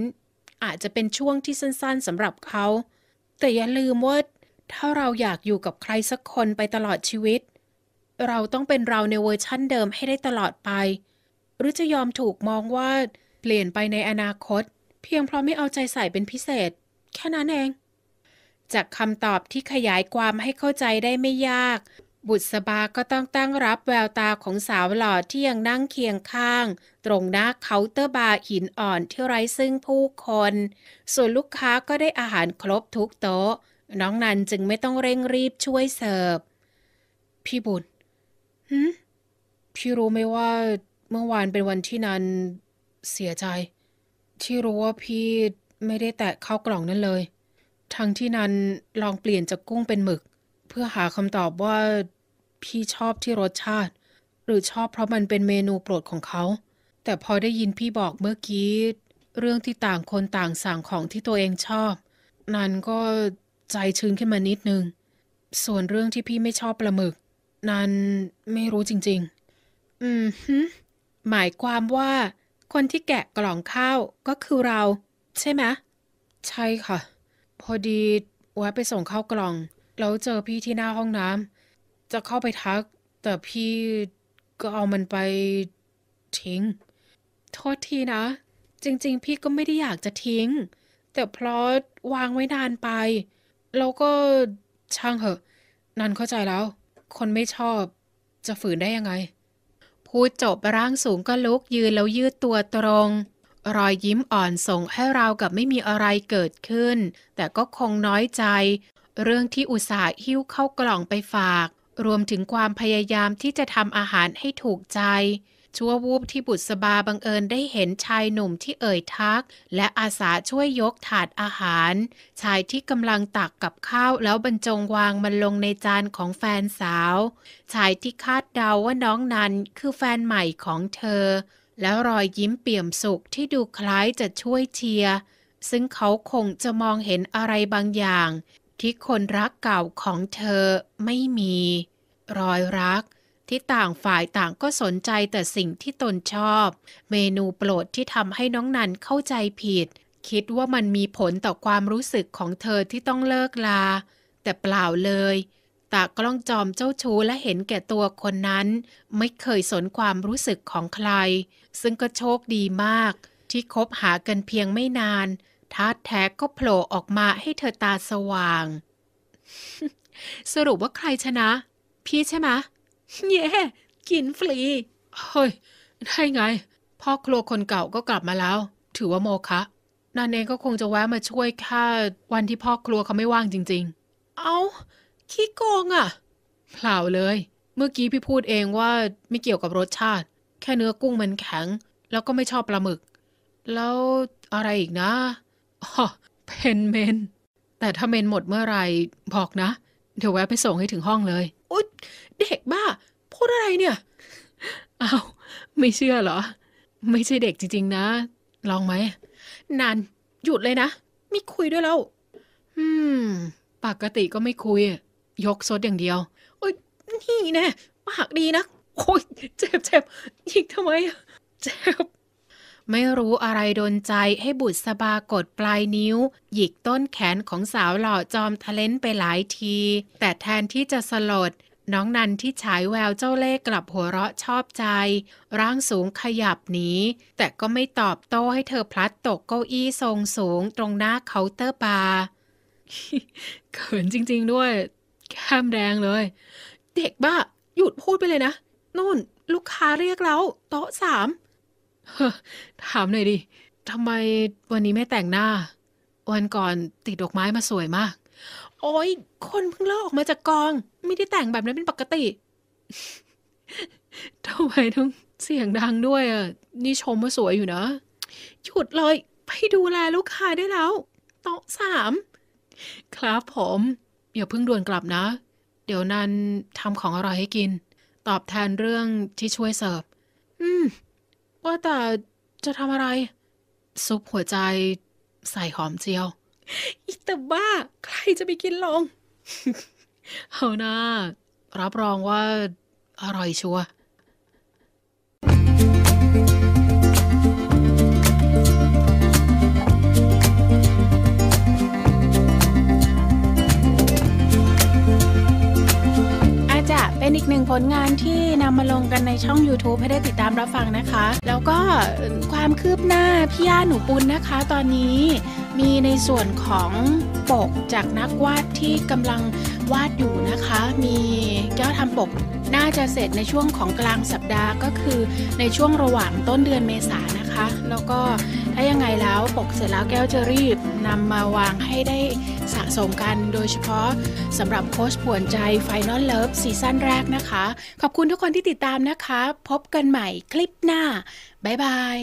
อาจจะเป็นช่วงที่สั้นๆสำหรับเขา แต่อย่าลืมว่า ถ้าเราอยากอยู่กับใครสักคนไปตลอดชีวิต เราต้องเป็นเราในเวอร์ชั่นเดิมให้ได้ตลอดไปหรือจะยอมถูกมองว่า เปลี่ยนไปในอนาคต เพียงเพราะไม่เอาใจใส่เป็นพิเศษ แค่นั้นเอง จากคำตอบที่ขยายความให้เข้าใจได้ไม่ยาก บุษบาก็ต้องตั้งรับแววตาของสาวหล่อที่ยังนั่งเคียงข้าง ตรงหน้าเคาน์เตอร์บาร์หินอ่อนที่ไร้ซึ่งผู้คน ส่วนลูกค้าก็ได้อาหารครบทุกโต๊ะ น้องนันจึงไม่ต้องเร่งรีบช่วยเสิร์ฟพี่บุญหืมพี่รู้ไหมว่าเมื่อวานเป็นวันที่นันเสียใจ ที่รู้ว่าพี่ไม่ได้แตะข้าวกล่องนั้นเลย ทั้งที่นันลองเปลี่ยนจากกุ้งเป็นหมึก เพื่อหาคำตอบว่าพี่ชอบที่รสชาติ หรือชอบเพราะมันเป็นเมนูโปรดของเขาแต่พอได้ยินพี่บอกเมื่อกี้เรื่องที่ต่างคนต่างสั่งของที่ตัวเองชอบ นันก็ใจชื้นขึ้นมานิดนึงส่วนเรื่องที่พี่ไม่ชอบปลาหมึก นันไม่รู้จริงๆ อืมหมายความว่าคนที่แกะกล่องข้าวก็คือเรา ใช่ไหม ใช่ค่ะ พอดีแวะไปส่งข้าวกล่อง แล้วเจอพี่ที่หน้าห้องน้ำจะเข้าไปทัก แต่พี่ก็เอามันไปทิ้ง โทษทีนะ จริงๆพี่ก็ไม่ได้อยากจะทิ้ง แต่เพราะวางไว้นานไป แล้วก็ช่างเหอะนันเข้าใจแล้ว คนไม่ชอบจะฝืนได้ยังไงพูดจบร่างสูงก็ลุกยืนแล้วยืดตัวตรง รอยยิ้มอ่อนส่งให้เรากับไม่มีอะไรเกิดขึ้น แต่ก็คงน้อยใจ เรื่องที่อุตส่าห์หิ้วเข้ากล่องไปฝาก รวมถึงความพยายามที่จะทำอาหารให้ถูกใจชั่ววูบที่บุษบาบังเอิญได้เห็นชายหนุ่มที่เอ่ยทักและอาสาช่วยยกถาดอาหาร ชายที่กำลังตักกับข้าวแล้วบรรจงวางมันลงในจานของแฟนสาว ชายที่คาดเดาว่าน้องนั้นคือแฟนใหม่ของเธอ แล้วรอยยิ้มเปี่ยมสุขที่ดูคล้ายจะช่วยเชียร์ซึ่งเขาคงจะมองเห็นอะไรบางอย่างที่คนรักเก่าของเธอไม่มี รอยรักที่ต่างฝ่ายต่างก็สนใจแต่สิ่งที่ตนชอบ เมนูโปรดที่ทำให้น้องนันเข้าใจผิด คิดว่ามันมีผลต่อความรู้สึกของเธอที่ต้องเลิกลา แต่เปล่าเลย ตากล้องจอมเจ้าชู้และเห็นแก่ตัวคนนั้น ไม่เคยสนความรู้สึกของใคร ซึ่งก็โชคดีมาก ที่คบหากันเพียงไม่นานทาดแท้ก็โผล่ออกมาให้เธอตาสว่าง สรุปว่าใครชนะ พี่ใช่ไหมเย่กินฟรีเฮ้ยได้ไงพ่อครัวคนเก่าก็กลับมาแล้ว ถือว่าโมคะนานเองก็คงจะแวะมาช่วยค่า วันที่พ่อครัวเขาไม่ว่างจริงๆ เอาขี้โกงอะ่ะ เปล่าเลย เมื่อกี้พี่พูดเองว่าไม่เกี่ยวกับรสชาติ แค่เนื้อกุ้งมันแข็ง แล้วก็ไม่ชอบปลาหมึก แล้วอะไรอีกนะอ๋อเพนเมน แต่ถ้าเมนหมดเมื่อไรบอกนะเดี๋ยวแวะไปส่งให้ถึงห้องเลยเด็กบ้า พูดอะไรเนี่ย เอา ไม่เชื่อเหรอ ไม่ใช่เด็กจริงๆ นะ ลองไหม นาน หยุดเลยนะไม่คุยด้วยแล้วอืม ปกติก็ไม่คุยยกซดอย่างเดียวโอ้ยนี่แน่ปากดีนะ โอ้ยเจ็บเจ็บยิงทำไม เจ็บ ไม่รู้อะไรโดนใจให้บุตรสบากดปลายนิ้ว หยิกต้นแขนของสาวหล่อ จอมทะเลนไปหลายที แต่แทนที่จะสลดน้องนันที่ฉายแววเจ้าเล่กลับหัวเราะชอบใจ ร่างสูงขยับหนีแต่ก็ไม่ตอบโต้ให้เธอพลัดตกเก้าอี้ทรงสูงตรงหน้าเคาน์เตอร์บาร์เขินจริงๆด้วยแก้มแรงเลย เด็กบ้า หยุดพูดไปเลยนะนู่น ลูกค้าเรียกแล้วโต๊ะสามถามหน่อยดิทำไมวันนี้ไม่แต่งหน้า วันก่อนติดดอกไม้มาสวยมากโอ้ยคนเพิ่งลอกออกมาจากกอง ไม่ได้แต่งแบบนั้นเป็นปกติทำไมต้องเสียงดังด้วยอ่ะ นี่ชมว่าสวยอยู่นะ หยุดเลย ไปดูแลลูกค้าได้แล้วโต๊ะสาม ครับผม อย่าเพิ่งด่วนกลับนะ เดี๋ยวนันทำของอร่อยให้กิน ตอบแทนเรื่องที่ช่วยเสิร์ฟ อืม ว่าแต่จะทำอะไร ซุปหัวใจใส่หอมเจียวอีตาบ้า ใครจะไปกินลองเอานะรับรองว่า อร่อยชัวร์็นอีกหนึ่งผลงานที่นำมาลงกันในช่อง YouTube ให้ได้ติดตามรับฟังนะคะ แล้วก็ความคืบหน้าพี่ย่าหนูปุนนะคะตอนนี้มีในส่วนของปกจากนักวาดที่กำลังวาดอยู่นะคะ มีแก้วทำปกน่าจะเสร็จในช่วงของกลางสัปดาห์ ก็คือในช่วงระหว่างต้นเดือนเมษานะคะ แล้วก็ถ้ายังไงแล้วปกเสร็จแล้วแก้วจะรีบนำมาวางให้ได้สะสมกันโดยเฉพาะสำหรับโค้ชป่วนใจไฟนอลเลิฟซีซั่นแรกนะคะ ขอบคุณทุกคนที่ติดตามนะคะ พบกันใหม่คลิปหน้าบ๊ายบาย